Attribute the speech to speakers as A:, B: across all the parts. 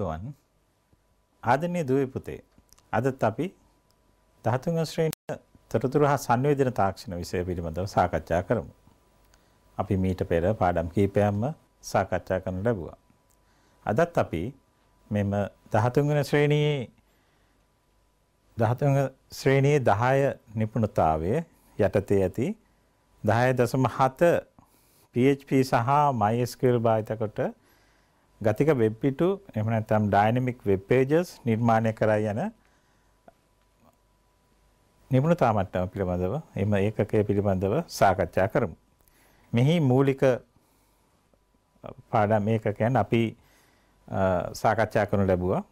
A: ගුවන් ආදරණීය දුවේ පුතේ අදත් අපි 13 ශ්‍රේණිය තොරතුරු හා සංවේදන තාක්ෂණ විෂය පිළිබඳව සාකච්ඡා කරමු. අපි මීට පෙර පාඩම් කිහිපයක්ම සාකච්ඡා කරන ලැබුවා. අදත් අපි මෙම 13 වෙනි ශ්‍රේණියේ 13 ශ්‍රේණියේ 10 නිපුණතාවය යටතේ ඇති 10.7 PHP සහ MySQL භාවිත කොට ගතික වෙබ් පිටු එහෙම නැත්නම් ඩයිනමික් වෙබ් pages නිර්මාණය කරා යන නිපුණතා මට්ටම පිළිබඳව එම ඒකකය පිළිබඳව සාකච්ඡා කරමු. මෙහි මූලික පාඩම් ඒකකයන් අපි සාකච්ඡා කරනු ලැබුවා.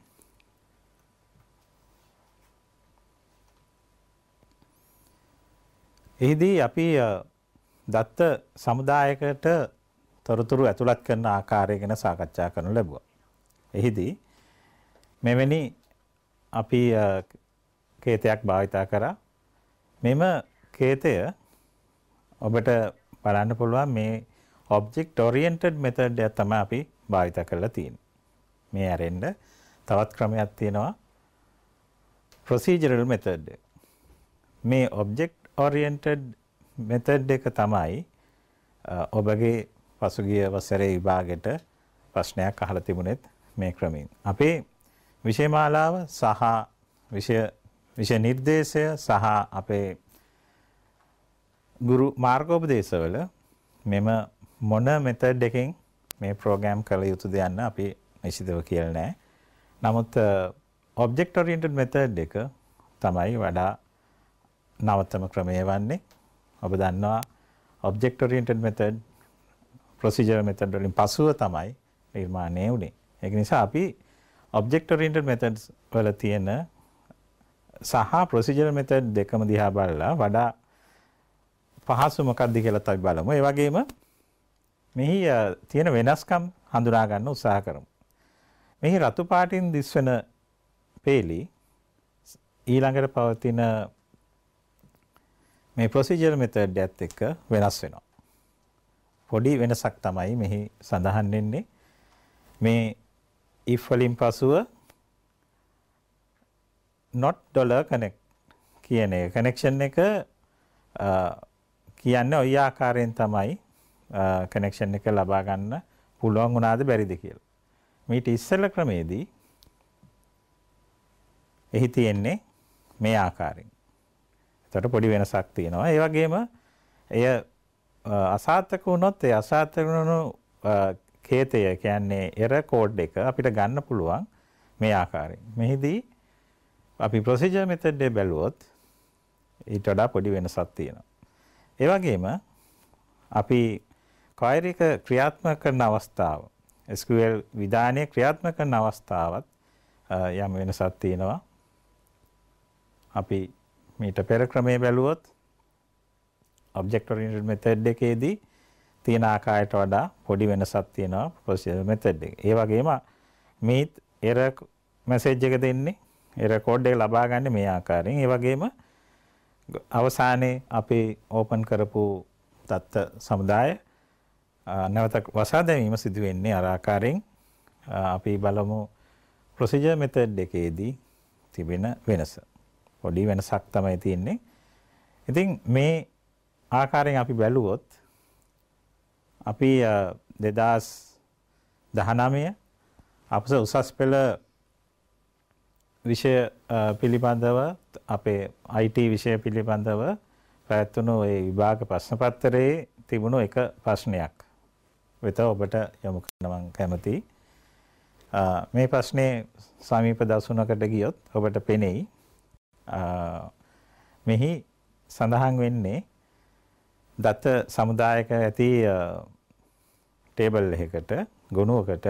A: එහිදී අපි දත්ත සමුදායකට තොරතුරු ඇතුළත් කරන ආකාරය ගැන සාකච්ඡා කරනු ලැබුවා. එහිදී මෙවැනි අපි කේතයක් භාවිතා කරා. මෙම කේතය ඔබට බලන්න පුළුවන් මේ ඔබ්ජෙක්ට් ඔරියන්ටඩ් මෙතඩ් එකක් තමයි අපි භාවිත කරලා තියෙන්නේ. මේ ඇරෙන්න තවත් ක්‍රමයක් තියෙනවා procedural method මේ object oriented method එක තමයි ඔබගේ පසුගිය වසරේ විභාගෙට ප්‍රශ්නයක් අහලා තිබුණෙත් මේ ක්‍රමයෙන්. අපේ විෂය මාලාව සහ විෂය විෂය නිර්දේශය සහ අපේ ගුරු මාර්ගෝපදේශවල මෙම මොන මෙතඩ් එකෙන් මේ ප්‍රෝග්‍රෑම් කළ යුතුද යන්න අපි නිශ්චිතව කියලා නැහැ. නමුත් ඔබ්ජෙක්ට් ඔරියන්ටඩ් මෙතඩ් එක තමයි වඩා නවතම ක්‍රමය වන්නේ. ඔබ දන්නවා object oriented method procedure method වලින් පසුව තමයි නිර්මාණය වුණේ. ඒක නිසා අපි object oriented methods වල තියෙන සහ procedure method දෙකම දිහා බලලා වඩා පහසු මොකක්ද කියලා අපි බලමු. ඒ වගේම මෙහි තියෙන වෙනස්කම් හඳුනා ගන්න උත්සාහ කරමු. මෙහි රතු පාටින් දිස්වෙන පේලි ඊළඟට පවතින මේ procedure method එකත් එක්ක වෙනස් වෙනවා. පොඩි වෙනසක් තමයි මෙහි සඳහන් වෙන්නේ. මේ if වලින් පසුව not dollar connect කියන එක connection එක කියන්නේ ওই ආකාරයෙන් තමයි connection එක ලබා ගන්න පුළුවන් වුණාද බැරිද කියලා. මේට ඉස්සෙල්ලා ක්‍රමේදී එහි තියෙන්නේ මේ ආකාරයෙන්. එතකොට පොඩි වෙනසක් තියෙනවා. ඒ වගේම එය අසාර්ථක වුණොත් ඒ අසාර්ථක වුණු කේතය කියන්නේ එර කෝඩ් එක අපිට ගන්න පුළුවන් මේ ආකාරයෙන්. මෙහිදී අපි ප්‍රොසීජර් මෙතඩ් එක බැලුවොත් ඊට වඩා පොඩි වෙනසක් තියෙනවා. ඒ වගේම අපි කොයර් එක ක්‍රියාත්මක කරන අවස්ථාව SQL විධානය ක්‍රියාත්මක කරන අවස්ථාවත් යම් වෙනසක් තියෙනවා. අපි මීට පෙර ක්‍රමයේ බැලුවොත් object oriented method එකේදී තියෙන ආකාරයට වඩා පොඩි වෙනසක් තියෙනවා procedure method එකේ. ඒ වගේම මේ error message එක දෙන්නේ error code එක ලබා ගන්න මේ ආකාරයෙන්. ඒ වගේම අවසානයේ අපි open කරපු தත්ත සමුදාය නැවත වසා දැමීම සිදු වෙන්නේ අර ආකාරයෙන් අපි බලමු procedure method එකේදී තිබෙන වෙනස. පොඩි වෙනසක් තමයි තියෙන්නේ. ඉතින් මේ ආකාරයෙන් අපි බැලුවොත් අපි 2019 අපස උසස් පෙළ විෂය පිළිබඳව අපේ IT විෂය පිළිබඳව පැවැත්වුණු ඒ විභාග ප්‍රශ්න පත්‍රයේ තිබුණු එක ප්‍රශ්නයක් වෙත ඔබට යොමු කරනවා කැමතියි. මේ ප්‍රශ්නේ සමීප දසුනකට ගියොත් ඔබට පෙනෙයි. මෙහි සඳහන් වෙන්නේ දත්ත සමුදායක ඇති ටේබල් එකකට ගුණුවකට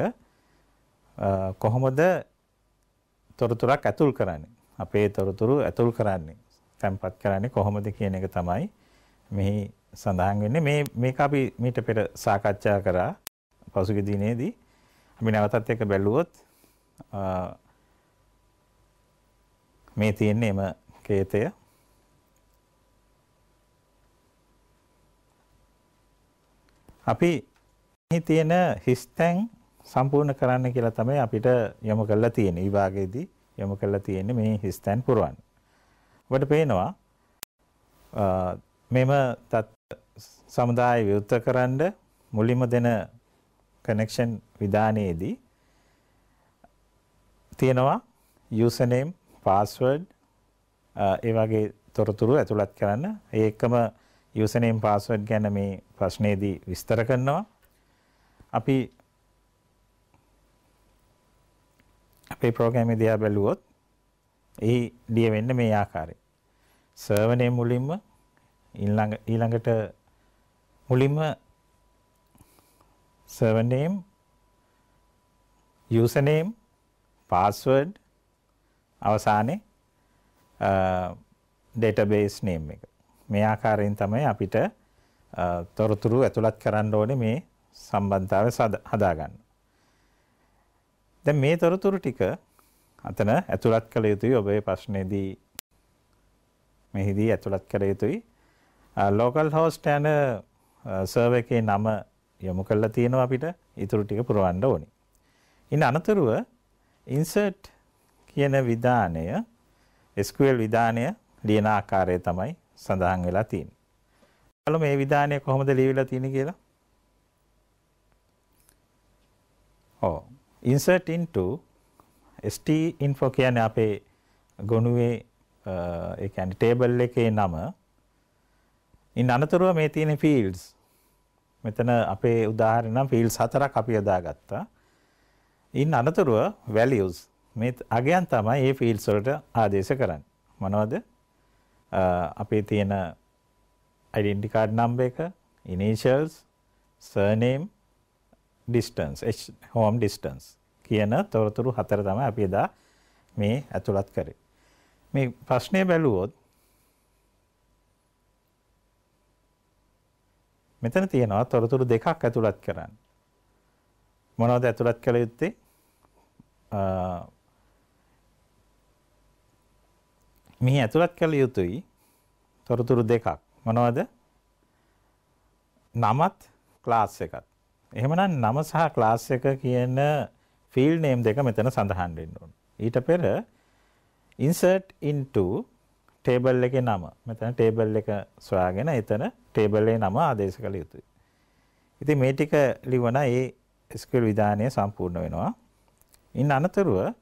A: කොහොමද තොරතුරක් ඇතුල් කරන්නේ අපේ තොරතුරු ඇතුල් කරන්නේ තැන්පත් කරන්නේ කොහොමද කියන එක තමයි මෙහි සඳහන් වෙන්නේ මේ මේක අපි මීට පෙර සාකච්ඡා කරා පසුගිය දිනේදී අපි නැවතත් එක බැලුවොත් මේ තියෙන්නේ එම කේතය අපි මේ තියෙන හිස්තැන් සම්පූර්ණ කරන්න කියලා තමයි අපිට යොමු කරලා තියෙන්නේ. විභාගයේදී යොමු කරලා තියෙන්නේ මේ හිස්තැන් පුරවන්න. ඔබට පේනවා මෙම තත් සමුදාය විවෘතකරන මුලින්ම දෙන කනෙක්ෂන් විධානයේදී තියෙනවා username password ඒ වගේ තොරතුරු ඇතුළත් කරන්න. ඒ එකම user name password ගැන මේ ප්‍රශ්නේදී විස්තර කරනවා. අපි අපේ ප්‍රෝග්‍රෑම් එක දිහා බැලුවොත් ඒ ඩිය වෙන්නේ මේ ආකාරයෙන්. සර්වර් නේම් මුලින්ම ඊළඟ ඊළඟට මුලින්ම server name user name password අවසානයේ database name එක. මේ ආකාරයෙන් තමයි අපිට තොරතුරු ඇතුළත් කරන්න ඕනේ මේ සම්බන්ධතාවය හදාගන්න. දැන් මේ තොරතුරු ටික අතන ඇතුළත් කළ යුතුයි ඔබේ ප්‍රශ්නේදී මෙහිදී ඇතුළත් කළ යුතුයි. ලෝකල් හෝස්ට් යන සර්ව එකේ නම යොමු කරලා තියෙනවා අපිට. ඊටු ටික පුරවන්න ඕනේ. ඉන් අනතුරුව insert කියන විධානය SQL විධානය ලියන ආකාරය තමයි සඳහන් වෙලා තියෙන්නේ. බලමු මේ විධානය කොහොමද ලියවිලා තියෙන්නේ කියලා. ඔව්. insert into st info කියන්නේ අපේ ගොනුවේ ඒ කියන්නේ ටේබල් එකේ නම. ඉන් අනතුරුව මේ තියෙන fields. මෙතන අපේ උදාහරණ නම් fields හතරක් අපි යොදාගත්තා. ඉන් අනතුරුව values මේ අගයන් තමයි මේ fields වලට ආදේශ කරන්නේ. මොනවද? අපේ තියෙන identity card number එක initials surname distance h home distance කියන තොරතුරු හතර තමයි අපි එදා මේ ඇතුළත් කරේ. මේ ප්‍රශ්නය බැලුවොත් මෙතන තියෙනවා තොරතුරු දෙකක් ඇතුළත් කරන්න. මොනවද ඇතුළත් කළ යුත්තේ? මෙහි ඇතුළත් කළ යුතුයි තොරතුරු දෙකක් මොනවද නමත් ක්ලාස් එකත් එහෙමනම් නම සහ ක්ලාස් එක කියන ෆීල් නේම් දෙක මෙතන සඳහන් වෙන්න ඕන ඊට පෙර insert into ටේබල් එකේ නම මෙතන ටේබල් එක සොයාගෙන එතන ටේබල් එකේ නම ආදේශ කළ යුතුයි ඉතින් මේ ටික ලිවන ඒ SQL විධානය සම්පූර්ණ වෙනවා ඉන් අනතුරුව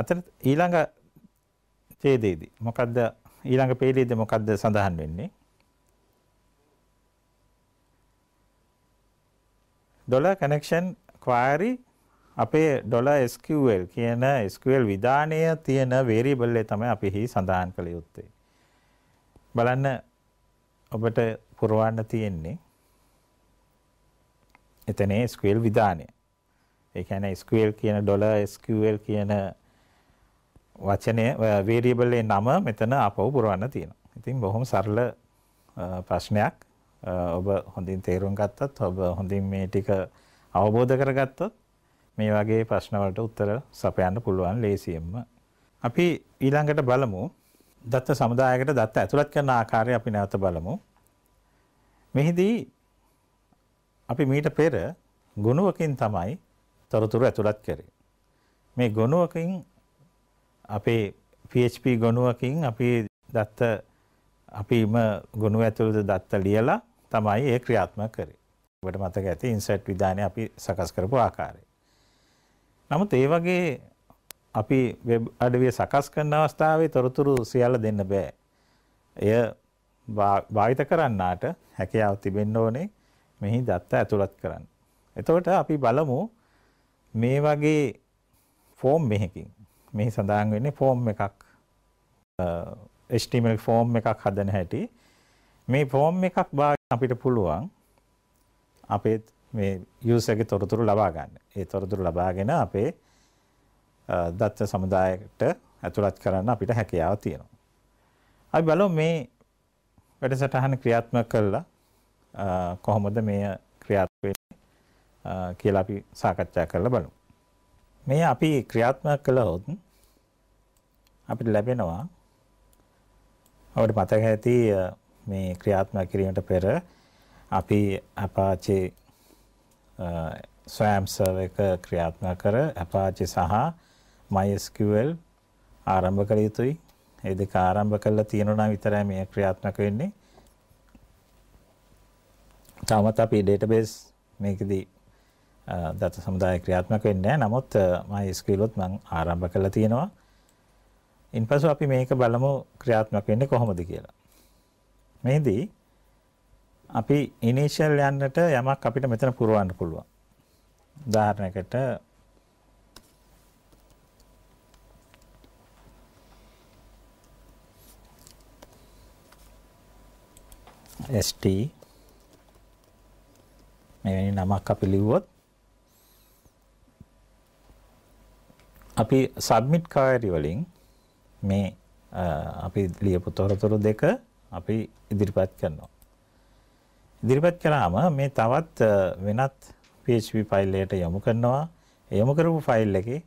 A: අතන ඊළඟ ඡේදයේදී. මොකද්ද ඊළඟ පේලේදී මොකද්ද සඳහන් වෙන්නේ? ඩොලර් කනෙක්ෂන් query අපේ ඩොලර් SQL කියන SQL විධානය තියෙන වේරියබල් එක තමයි අපි හි සඳහන් කළ යුත්තේ. බලන්න ඔබට පුරවන්න තියෙන්නේ එතන SQL විධානය. ඒ කියන්නේ SQL කියන ඩොලර් SQL කියන වචනය වේරියබලේ නම මෙතන අපව පුරවන්න තියෙනවා. ඉතින් බොහොම සරල ප්‍රශ්නයක් ඔබ හොඳින් තේරුම් ගත්තත් ඔබ හොඳින් මේ ටික අවබෝධ කරගත්තොත් මේ වගේ ප්‍රශ්නවලට උත්තර සපයන්න පුළුවන් ලේසියෙන්ම. අපි ඊළඟට බලමු දත්ත සමුදායකට දත්ත ඇතුළත් කරන ආකාරය අපි නැවත බලමු. මෙහිදී අපි මීට පෙර ගුණුවකින් තමයි තොරතුරු ඇතුළත් කරේ. මේ ගුණුවකින් අපේ PHP ගොනුවකින් අපි දත්ත අපිම ගොනු ඇතුළද දත්ත ලියලා තමයි ඒ ක්‍රියාත්මක කරේ. ඔබට මතක ඇති ඉන්සර්ට් විධානය අපි සකස් කරපු ආකාරය. නමුත් ඒ වගේ අපි වෙබ් අඩවිය සකස් කරන අවස්ථාවේ තොරතුරු සියල්ල දෙන්න බෑ. එය භාවිත කරන්නාට හැකියාව තිබෙන්න ඕනේ මෙහි දත්ත ඇතුළත් කරන්න. එතකොට අපි බලමු මේ වගේ ෆෝම් මෙහකින් මෙහි සඳහන් වෙන්නේ ෆෝම් එකක් HTML ෆෝම් එකක් හදන හැටි. මේ ෆෝම් එකක් භාවිත අපිට පුළුවන් අපේ මේ යූසර්ගේ තොරතුරු ලබා ගන්න. ඒ තොරතුරු ලබාගෙන අපේ දත්ත සමුදායට ඇතුළත් කරන්න අපිට හැකියාව තියෙනවා. අපි බලමු මේ වැඩසටහන ක්‍රියාත්මක කරලා කොහොමද මේ ක්‍රියාත්මක වෙන්නේ කියලා අපි සාකච්ඡා කරලා බලමු. මේ අපි ක්‍රියාත්මක කළහොත් අපිට ලැබෙනවා ඔබට මතක ඇති මේ ක්‍රියාත්මක කිරීමට පෙර අපි Apache SWAMP server එක ක්‍රියාත්මක කර Apache සහ MySQL ආරම්භ කළ යුතුයි. ඒ දෙක ආරම්භ කළා තියෙනවා විතරයි මේ ක්‍රියාත්මක වෙන්නේ. තාමත් අපි database මේකෙදී දත සමුදාය ක්‍රියාත්මක වෙන්නේ නැහැ. නමුත් MySQL උත් මම ආරම්භ කළා තියෙනවා. ඉන්පසු අපි මේක බලමු ක්‍රියාත්මක වෙන්නේ කොහොමද කියලා. මේදී අපි ඉනිෂියල් යන්නට යමක් අපිට මෙතන පුරවන්න පුළුවන්. උදාහරණයකට ST මෙවැනි නමක් අපි ලිව්වොත් අපි සබ්මිට් කායරි වලින් මේ අපි ලියපු තොරතුරු දෙක අපි ඉදිරිපත් කරනවා. ඉදිරිපත් කරාම මේ තවත් වෙනත් PHP ෆයිල් එකට යොමු කරනවා. යොමු කරපු ෆයිල් එකේ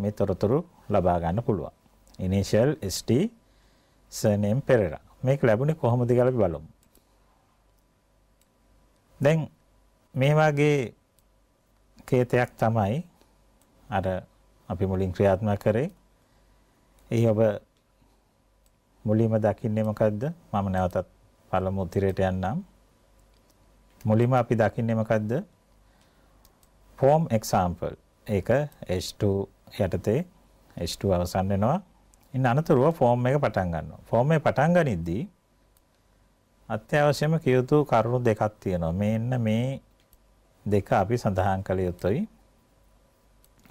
A: මේ තොරතුරු ලබා ගන්න පුළුවන්. initial st surname perera. මේක ලැබුණේ කොහොමද කියලා අපි බලමු. දැන් මේ වගේ කේතයක් තමයි අර අපි මුලින් ක්‍රියාත්මක කරේ එහි ඔබ මුලින්ම දකින්නේ මොකද්ද? මම නැවතත් පළමු උත්තරයට යන්නම්. මුලින්ම අපි දකින්නේ මොකද්ද? form example. ඒක H2 යටතේ H2 අවසන් වෙනවා. ඉන් අනතුරුව form එක පටන් ගන්නවා. form එක පටන් ගනිද්දී අත්‍යවශ්‍යම කිය යුතු කරුණු දෙකක් තියෙනවා. මේන්න මේ දෙක අපි සඳහන් කළ යුතුයි.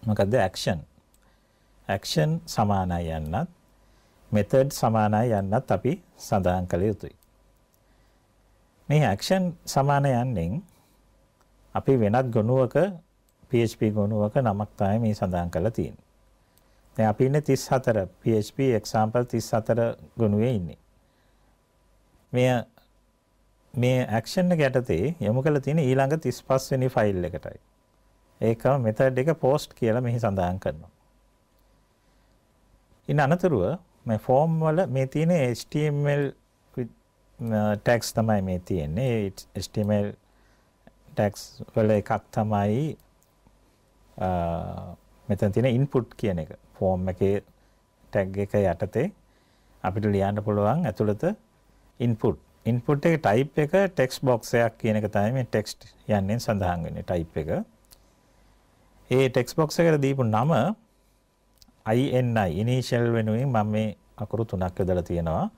A: මොකද්ද action? action සමානයි යන්නත් method සමානයි යන්නත් අපි සඳහන් කළ යුතුයි. මේ action සමාන යන්නෙන් අපි වෙනත් ගණුවක PHP ගණුවක නමක් තමයි මේ සඳහන් කරලා තියෙන්නේ. දැන් අපි ඉන්නේ 34 PHP example 34 ගණුවේ ඉන්නේ. මෙය මේ action එක යටතේ යොමු කරලා තියෙන ඊළඟ 35 වෙනි ෆයිල් එකටයි. ඒකම method එක post කියලා මෙහි සඳහන් කරනවා. ඉන් අනතුරුව මේ ෆෝම් වල මේ තියෙන HTML ටැක්ස් තමයි මේ තියෙන්නේ. HTML ටැක්ස් වල එකක් තමයි මෙතන තියෙන ඉන්පුට් කියන එක. ෆෝම් එකේ ටැග් එක යටතේ අපිට ලියන්න පුළුවන් ඇතුළත ඉන්පුට්. ඉන්පුට් එක ටයිප් එක ටෙක්ස් බොක්ස් එකක් කියන එක තමයි මේ ටෙක්ස්ට් යන්නේ සඳහන් වෙන්නේ ටයිප් එක. ඒ ටෙක්ස් බොක්ස් එකට දීපු නම INI initial වෙනුවෙන් මම මේ අකුරු තුනක් යොදලා තියෙනවා.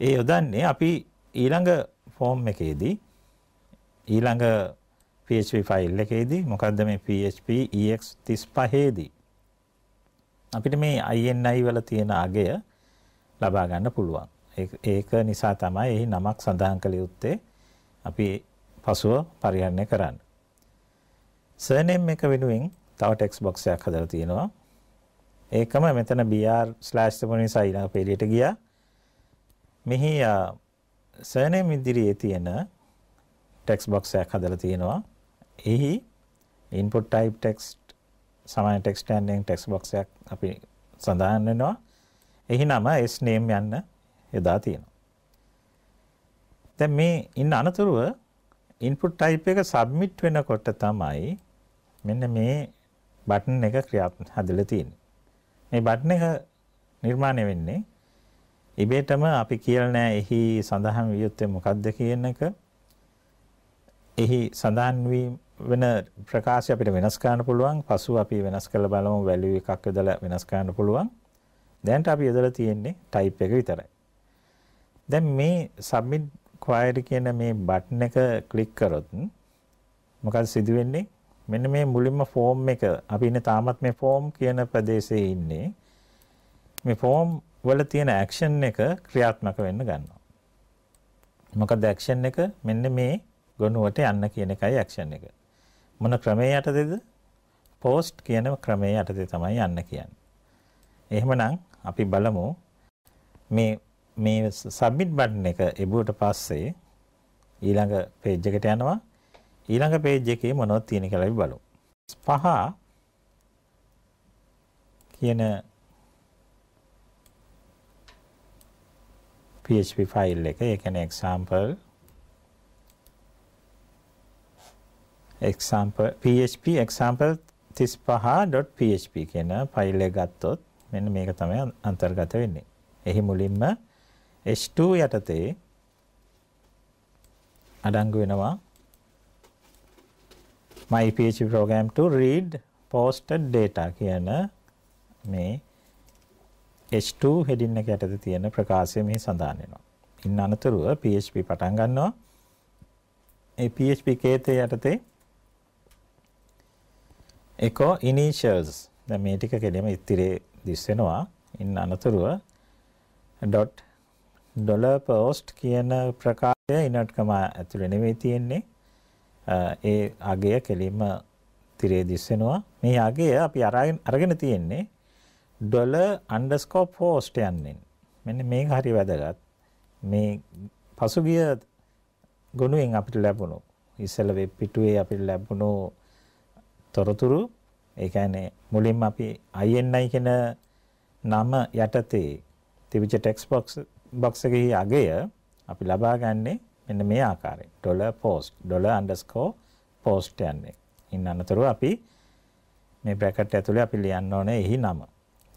A: ඒ යොදන්නේ අපි ඊළඟ ෆෝම් එකේදී ඊළඟ PHP ෆයිල් එකේදී මොකද්ද මේ PHP EX35 දී අපිට මේ INI වල තියෙන අගය ලබා ගන්න පුළුවන්. ඒක නිසා තමයි එහි නමක් සඳහන් කළ යුත්තේ අපි පසුව පරිහරණය කරන්න. සර්නේම් එක වෙනුවෙන් තව ටෙක්ස් බොක්ස් එකක් හදලා තියෙනවා. ඒකම මෙතන br/3 නිසා ඊළඟ පේලියට ගියා. මෙහි සර්නේම් ඉදිරියේ තියෙන ටෙක්ස්ට් බොක්ස් එකක් හදලා තියෙනවා. එහි input type text සමාන text standing text box එකක් අපි සඳහන් වෙනවා. එහි නම s name යන්න යදා තියෙනවා. දැන් මේ ඉන්න අනතුරුව input type එක submit වෙනකොට තමයි මෙන්න මේ බටන් එක ක්‍රියාත්මක හදලා තියෙන්නේ. මේ බටන් එක නිර්මාණය වෙන්නේ ඉබේටම අපි කියලා නෑ එහි සඳහන් විය යුත්තේ මොකක්ද කියන එක එහි සඳහන් වෙන ප්‍රකාශය අපිට වෙනස් කරන්න පුළුවන් පසු අපි වෙනස් කරලා බලමු වැලියු එකක් යොදලා වෙනස් කරන්න පුළුවන් දැන්ට අපි යොදලා තියෙන්නේ ටයිප් එක විතරයි දැන් මේ submit query කියන මේ බටන් එක ක්ලික් කරොත් මොකද සිදුවෙන්නේ මෙන්න මේ මුලින්ම ෆෝම් එක අපි ඉන්නේ තාමත් මේ ෆෝම් කියන ප්‍රදේශයේ ඉන්නේ මේ ෆෝම් වල තියෙන ඇක්ෂන් එක ක්‍රියාත්මක වෙන්න ගන්නවා මොකද ඇක්ෂන් එක මෙන්න මේ ගොනුවට යන්න කියන එකයි ඇක්ෂන් එක මොන ක්‍රමයේ යටතේද පෝස්ට් කියන ක්‍රමයේ යටතේ තමයි යන්න කියන්නේ එහෙමනම් අපි බලමු මේ මේ සබ්මිට් බටන් එක එබුවට පස්සේ ඊළඟ පේජ් එකට යනවා ඊළඟ page එකේ මොනවද තියෙන කියලා අපි බලමු. පහ කියන PHP ෆයිල් එක ඒ කියන්නේ example example php example 35.php කියන ෆයිල් එක ගත්තොත් මෙන්න මේක තමයි අන්තර්ගත වෙන්නේ. එහි මුලින්ම h2 යටතේ අඩංගු වෙනවා my PHP program to read posted data කියන මේ H2 heading එක යටතේ තියෙන ප්‍රකාශය මෙහි සඳහන් වෙනවා. ඉන් අනතුරුව PHP පටන් ගන්නවා. ඒ PHP කේතේ යටතේ echo initials දැන් මේ ටික කෙලෙම ඉතිරේ දිස් වෙනවා. ඉන් අනතුරුව dot dollar post කියන ප්‍රකාශය inert කම ඇතුලේ නෙමෙයි තියෙන්නේ. ඒ අගය කෙලින්ම තිරේ දිස්සෙනවා. මේ අගය අපි අරගෙන තියෙන්නේ $_host යන්නේ. මෙන්න මේක හරි වැදගත්. මේ පසුගිය ගොනුවෙන් අපිට ලැබුණු ඉස්සෙල්ලා වෙබ් පිටුවේ අපිට ලැබුණු තොරතුරු ඒ කියන්නේ මුලින්ම අපි INI කියන නම යටතේ තිබිච්ච ටෙක්ස්ට් බොක්ස් බොක්ස් එකේ අගය අපි ලබා ගන්නේ මෙන්න මේ ආකාරයෙන් dollar post dollar underscore post යන්නේ. ඉන් අනතුරුව අපි මේ බ්‍රැකට් ඇතුලේ අපි ලියන්න ඕනේ එහි නම.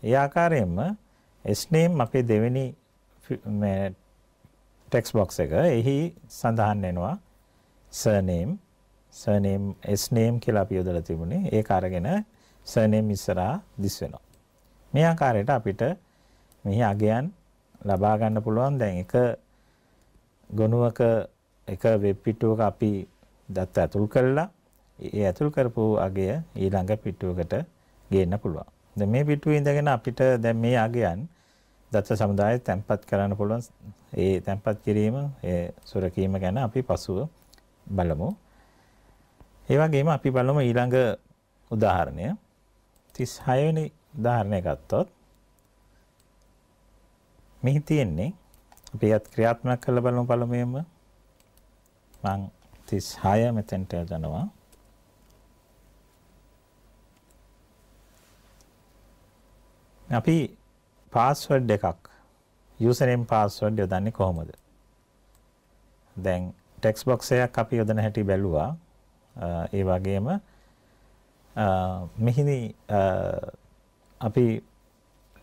A: ඒ ආකාරයෙන්ම s name අපේ දෙවෙනි මේ text box එක එහි සඳහන් වෙනවා surname surname s name කියලා අපි යොදලා තිබුණේ. ඒක අරගෙන surname ඉස්සරහා දිස් වෙනවා. මේ ආකාරයට අපිට මෙහි අගයන් ලබා ගන්න පුළුවන්. දැන් එක ගොනුවක එක වෙබ් පිටුවක අපි දත්ත ඇතුල් කරලා ඒ ඇතුල් කරපු අගය ඊළඟ පිටුවකට ගේන්න පුළුවන්. දැන් මේ පිටුවේ ඉඳගෙන අපිට දැන් මේ අගයන් දත්ත සමුදාය තැන්පත් කරන්න පුළුවන්. ඒ තැන්පත් කිරීම ඒ සුරකීම ගැන අපි පසුව බලමු. ඒ වගේම අපි බලමු ඊළඟ උදාහරණය 36 වෙනි උදාහරණය ගත්තොත් මෙහි තියෙන්නේ අපිත් ක්‍රියාත්මක කරලා බලමු පළමුවෙන්ම මං 36 මෙතෙන්ට යනවා අපි පාස්වර්ඩ් එකක් user name password යොදන්නේ කොහොමද දැන් ටෙක්ස් බොක්ස් එකක් අපි යොදන හැටි බැලුවා ඒ වගේම මෙහිදී අපි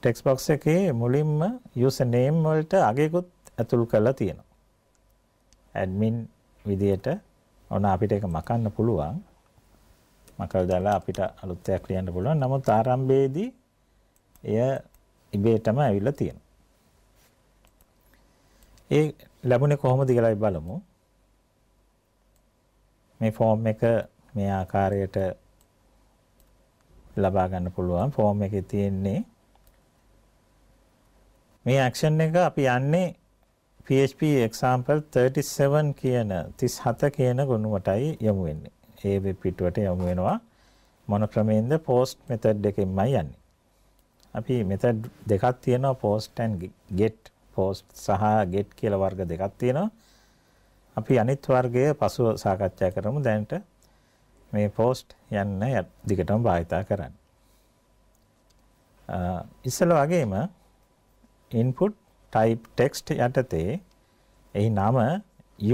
A: ටෙක්ස් බොක්ස් එකේ මුලින්ම යුස නේම් වලට අගයකුත් ඇතුළු කරලා තියෙනවා. ඇඩ්මින් විදියට ඔන්න අපිට ඒක මකන්න පුළුවන්. මකලා දාලා අපිට අලුත් දෙයක් ලියන්න පුළුවන්. නමුත් ආරම්භයේදී එය ඉබේටම ඇවිල්ලා තියෙනවා. ඒ ලැබුණේ කොහොමද කියලා බලමු. මේ ෆෝම් එක මේ ආකාරයට ලබා ගන්න පුළුවන්. ෆෝම් එකේ තියෙන්නේ මේ ඇක්ෂන් එක අපි යන්නේ PHP example 37 කියන 37 කියන ගොනුවටයි යොමු වෙන්නේ. ඒ වෙබ් පිටුවට යොමු වෙනවා. මොන ක්‍රමයෙන්ද post method එකෙන්මයි යන්නේ. අපි method දෙකක් තියෙනවා post and get. post සහ get කියලා වර්ග දෙකක් තියෙනවා. අපි අනිත් වර්ගය පසුව සාකච්ඡා කරමු. දැනට මේ post යන්න දිගටම භාවිතා කරන්න. ඉස්සල වගේම input type text යටතේ එහි නම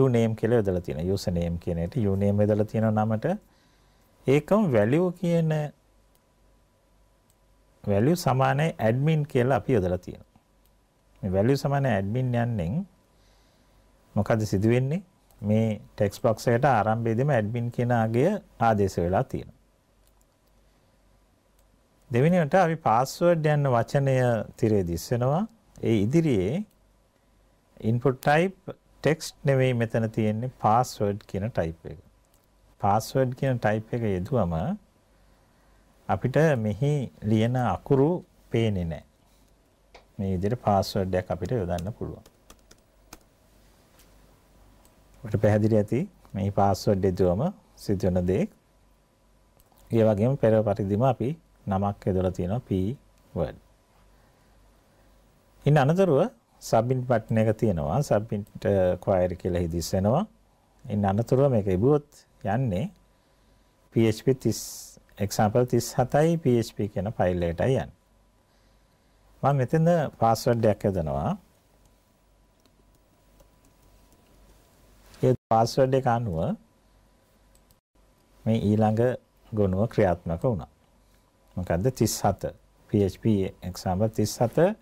A: uname කියලා යොදලා තියෙනවා. username කියන එකට uname යොදලා තියෙනවා නමට. ඒකම value කියන value සමානයි admin කියලා අපි යොදලා තියෙනවා. මේ value සමානයි admin යන්නෙන් මොකද සිදු වෙන්නේ? මේ text box එකට ආරම්භයේදීම admin කියන අගය ආදේශ වෙලා තියෙනවා. දෙවෙනියට අපි password යන වචනය තිරේ දිස් වෙනවා. ඒ ඉදිරියේ input type text නෙවෙයි මෙතන තියෙන්නේ password කියන type එක. password කියන type එක යෙදුවම අපිට මෙහි ලියන අකුරු පේන්නේ නැහැ. මේ විදිහට password එකක් අපිට යොදන්න පුළුවන්. ඔබට පැහැදිලි ඇති මේ password යෙදුවම සිදුවන දේ. ඒ වගේම පෙර පරිදිම අපි නමක් යොදලා තියෙනවා p word. ඉන් අනතුරුව සබ්මිට් බටන් එක තියෙනවා සබ්මිට් ක්වයරි කියලා හිදිස් වෙනවා. ඉන් අනතුරුව මේක ඉබුවොත් යන්නේ PHP 30 example 37යි PHP කියන ෆයිල් එකටයි යන්නේ. මම මෙතන පාස්වර්ඩ් එකක් හදනවා. ඒ පාස්වර්ඩ් එක අනුව මේ ඊළඟ ගුණුව ක්‍රියාත්මක වුණා. මොකද්ද 37 PHP example 37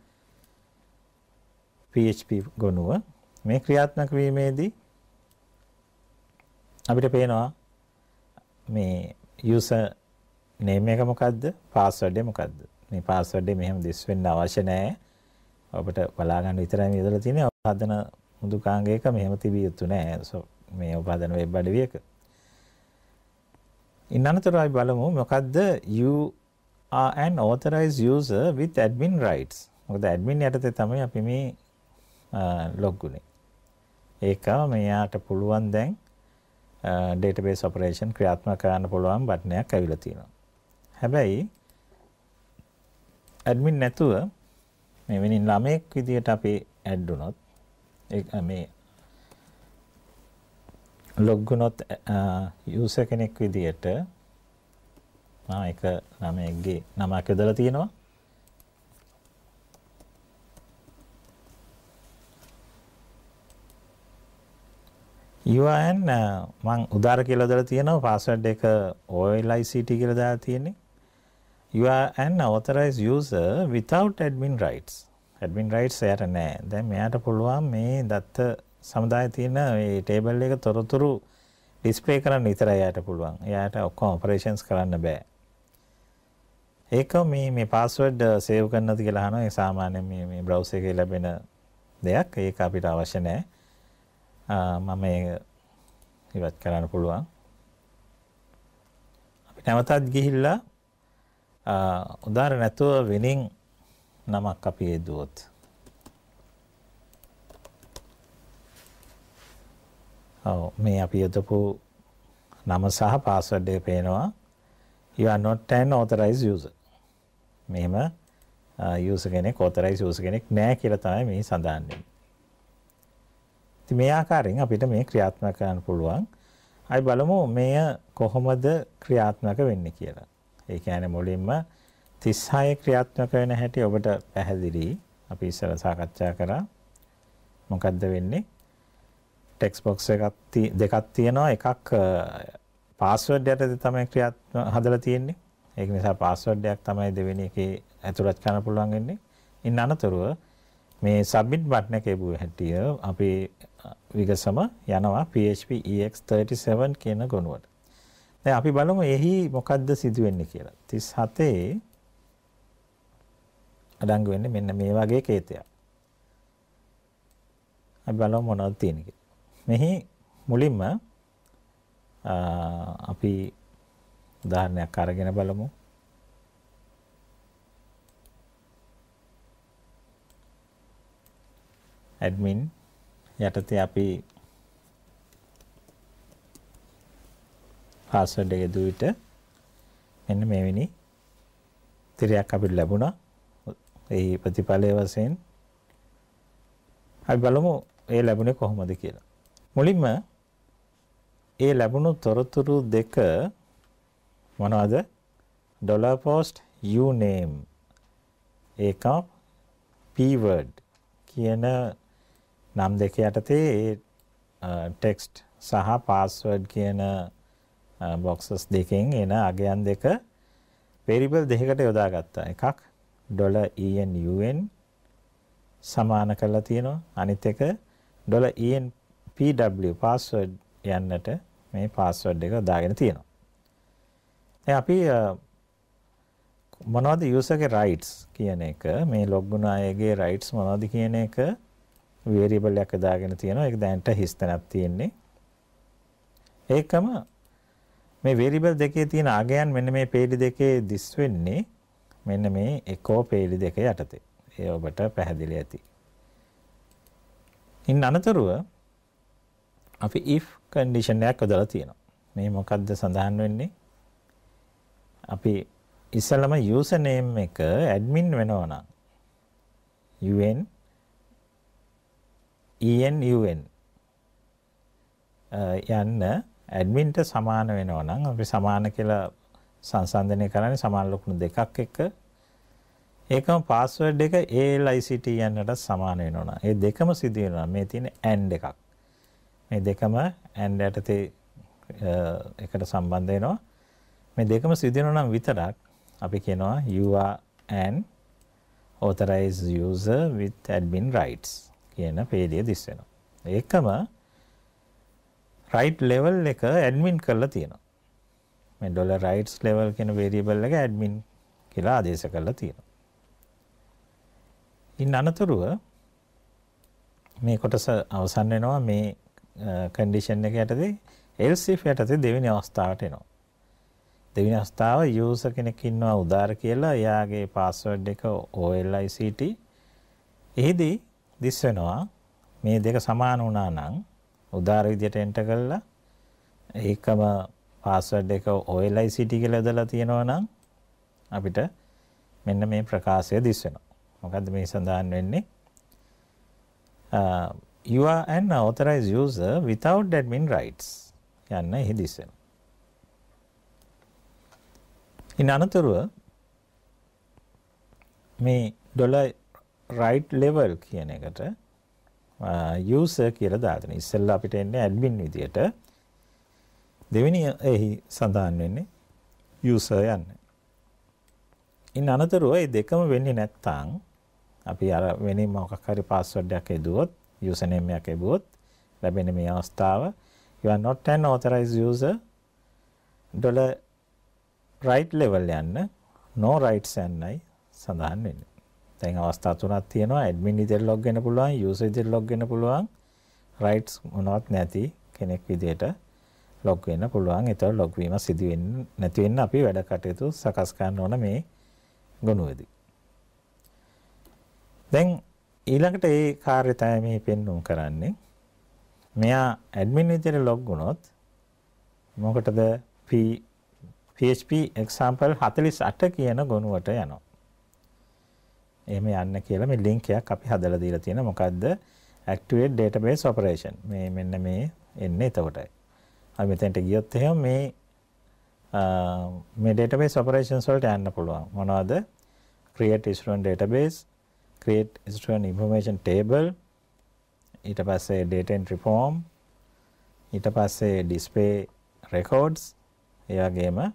A: PHP ගොනුව මේ ක්‍රියාත්මක වීමේදී අපිට පේනවා මේ user name එක මොකද්ද password එක මොකද්ද මේ password එක මෙහෙම දිස් වෙන්න අවශ්‍ය නැහැ ඔබට බලා ගන්න විතරයි මේ ඉඳලා තියෙන්නේ ඔබ හදන මුදුකාංගයක මෙහෙම තිබිය යුතු නැහැ so මේ ඔබ හදන web අඩවියක ඉන් අනතුරු අපි බලමු මොකද්ද you are an authorized user with admin rights මොකද admin යටතේ තමයි අපි මේ log ගුනේ. ඒක මෙයාට පුළුවන් දැන් database operation ක්‍රියාත්මක කරන්න පුළුවන් බටනයක් ඇවිල්ලා තියෙනවා. හැබැයි admin නැතුව මෙවැනි ළමෙක් විදියට අපි add වුණොත් මේ log වුණොත් user කෙනෙක් විදියට මම එක ළමයෙක්ගේ නමක් යොදලා තියෙනවා. UIN uh, මං උදාර කියලා දාලා තියෙනවා පාස්වර්ඩ් එක OLICT කියලා දාලා තියෙන්නේ. You are an authorized user without admin rights. Admin rights එයට නෑ. දැන් මෙයාට පුළුවන් මේ දත්ත සමුදායේ තියෙන මේ ටේබල් එක තොරතුරු ඩිස්ප්ලේ කරන්න විතරයි එයාට පුළුවන්. එයාට ඔක්කොම ඔපරේෂන්ස් කරන්න බෑ. ඒක මේ මේ පාස්වර්ඩ් සේව් කරන්නද කියලා අහනවා. ඒ සාමාන්‍ය මේ මේ බ්‍රවුසර් එකේ ලැබෙන දෙයක්. ඒක අපිට අවශ්‍ය නෑ. මම ඉවත් කරන්න පුළුවන්. අපි නැවතත් ගිහිල්ලා උදාර නැතුව වෙනින් නමක් අපි යෙදුවොත්. මේ අපි යොදපු නම සහ පාස්වර්ඩ් එක පේනවා you are not an authorized user. මෙහෙම user කෙනෙක් authorized user කෙනෙක් නෑ කියලා තමයි මේ සඳහන් වෙන්නේ. ඉතින් මේ ආකාරයෙන් අපිට මේ ක්‍රියාත්මක කරන්න පුළුවන්. අයි බලමු මේය කොහොමද ක්‍රියාත්මක වෙන්නේ කියලා. ඒ කියන්නේ මුලින්ම 36 ක්‍රියාත්මක වෙන හැටි ඔබට පැහැදිලි. අපි ඉස්සර සාකච්ඡා කරා. මොකද්ද වෙන්නේ? ටෙක්ස් බොක්ස් එකක් දෙකක් තියෙනවා. එකක් පාස්වර්ඩ් යටතේ තමයි ක්‍රියාත්මක හදලා තියෙන්නේ. ඒක නිසා පාස්වර්ඩ් එකක් තමයි දෙවෙනි එකේ ඇතුළත් කරන්න පුළුවන් වෙන්නේ. ඉන් අනතුරුව මේ සබ්මිට් බටන් එකේ බු හැටිය අපේ විගසම යනවා PHP EX37 කියන ගොනුවට. දැන් අපි බලමු එහි මොකද්ද සිදු වෙන්නේ කියලා. 37 අඩංගු වෙන්නේ මෙන්න මේ වගේ කේතයක්. අපි බලමු මොනවද තියෙන මෙහි මුලින්ම අපි උදාහරණයක් අරගෙන බලමු. admin යටතේ අපි පාස්වර්ඩ් එක දුවිට මෙන්න මෙවැනි තිරයක් අපිට ලැබුණා. ඒ ප්‍රතිඵලය වශයෙන් අපි බලමු ඒ ලැබුණේ කොහොමද කියලා. මුලින්ම ඒ ලැබුණු තොරතුරු දෙක මොනවද? dollar post uname එකක් p word කියන නම් දෙක යටතේ ටෙක්ස්ට් සහ පාස්වර්ඩ් කියන බොක්සස් දෙකෙන් එන අගයන් දෙක වේරියබල් දෙකකට යොදා ගත්තා. එකක් $en සමාන කරලා තියෙනවා. අනිත් එක $en pw password යන්නට මේ password එක දාගෙන තියෙනවා. දැන් අපි මොනවද user ගේ rights කියන එක මේ log වුණ අයගේ rights මොනවද කියන එක variable එකක් දාගෙන තියෙනවා. ඒක දැනට හිස් තැනක් තියෙන්නේ. ඒකම මේ variable දෙකේ තියෙන අගයන් මෙන්න මේ පේලි දෙකේ දිස් වෙන්නේ මෙන්න මේ echo පේලි දෙක යටතේ. ඒ ඔබට පැහැදිලි ඇති. ඉන් අනතුරුව අපි if condition එකක් යොදලා තියෙනවා. මේ මොකද්ද සඳහන් වෙන්නේ? අපි ඉස්සලම username එක admin වෙනවා නම් un en un uh, යන්න ඇඩ්මින්ට සමාන වෙනවා නම් අපි සමාන කියලා සංසන්දනය කරන්නේ සමාන ලකුණු දෙකක් එක්ක ඒකම පාස්වර්ඩ් එක ALICT යන්නට සමාන වෙනවා. ඒ දෙකම සිදු වෙනවා. මේ තියෙන and එකක්. මේ දෙකම and යටතේ uh, එකට සම්බන්ධ වෙනවා. මේ දෙකම සිදු වෙනවා නම් විතරක් අපි කියනවා you are an authorized user with admin rights. කියන පේජය දිස් වෙනවා. ඒකම රයිට් ලෙවල් එක ඇඩ්මින් කරලා තියෙනවා. මේ ඩොලර් රයිට්ස් ලෙවල් කියන වේරියබල් එක ඇඩ්මින් කියලා ආදේශ කරලා තියෙනවා. ඉන් අනතුරුව මේ කොටස අවසන් වෙනවා මේ කන්ඩිෂන් එක යටතේ එල්සිෆ් යටතේ දෙවෙනි අවස්ථාවට එනවා. දෙවෙනි අවස්ථාව යූසර් කෙනෙක් ඉන්නවා උදාර කියලා එයාගේ පාස්වර්ඩ් එක OLICT එහිදී දිස් වෙනවා. මේ දෙක සමාන වුණා නම් උදාර විදියට එන්ටර් කළා ඒකම පාස්වර්ඩ් එක OLICT කියලා යදලා තියෙනවා නම් අපිට මෙන්න මේ ප්‍රකාශය දිස් වෙනවා. මොකද්ද මේ සඳහන් වෙන්නේ? Uh, you are an authorized user without admin rights යන්න එහි දිස් වෙනවා. ඉන් අනතුරුව මේ ඩොලර් right level කියන එකට uh, user කියලා දාගෙන ඉස්සෙල්ලා අපිට එන්නේ admin විදියට දෙවෙනි එහි සඳහන් වෙන්නේ user යන්නේ. ඉන් අනතුරුව මේ දෙකම වෙන්නේ නැත්නම් අපි අර වෙනින් මොකක් හරි password එකක් එදුවොත් username එකක් එබුවොත් ලැබෙන මේ අවස්ථාව you are not an authorized user $right level යන්න no rights යන්නයි සඳහන් වෙන්නේ. දැන් අවස්ථා තුනක් තියෙනවා ඇඩ්මින් විදිහට log වෙන්න පුළුවන් user විදිහට log වෙන්න පුළුවන් rights මොනවත් නැති කෙනෙක් විදිහට log වෙන්න පුළුවන් ඒතකොට log වීම සිදු වෙන්නේ නැති වෙන්න අපි වැඩ කටයුතු සකස් කරන්න ඕන මේ ගොනුවේදී දැන් ඊළඟට ඒ කාර්යය තමයි මේ පෙන්වුම් කරන්නේ මෙයා ඇඩ්මින් විදිහට log වුණොත් මොකටද p PHP example 48 කියන ගොනුවට යනවා එහෙම යන්න කියලා මේ link එකක් අපි හදලා දීලා තියෙනවා. මොකද්ද? activate database operation. මේ මෙන්න මේ එන්නේ එතකොටයි. අපි මෙතෙන්ට ගියොත් එහෙම මේ මේ database operations වලට යන්න පුළුවන්. මොනවද? create student database, create student information table, ඊට පස්සේ data entry form, ඊට පස්සේ display records, ඒ වගේම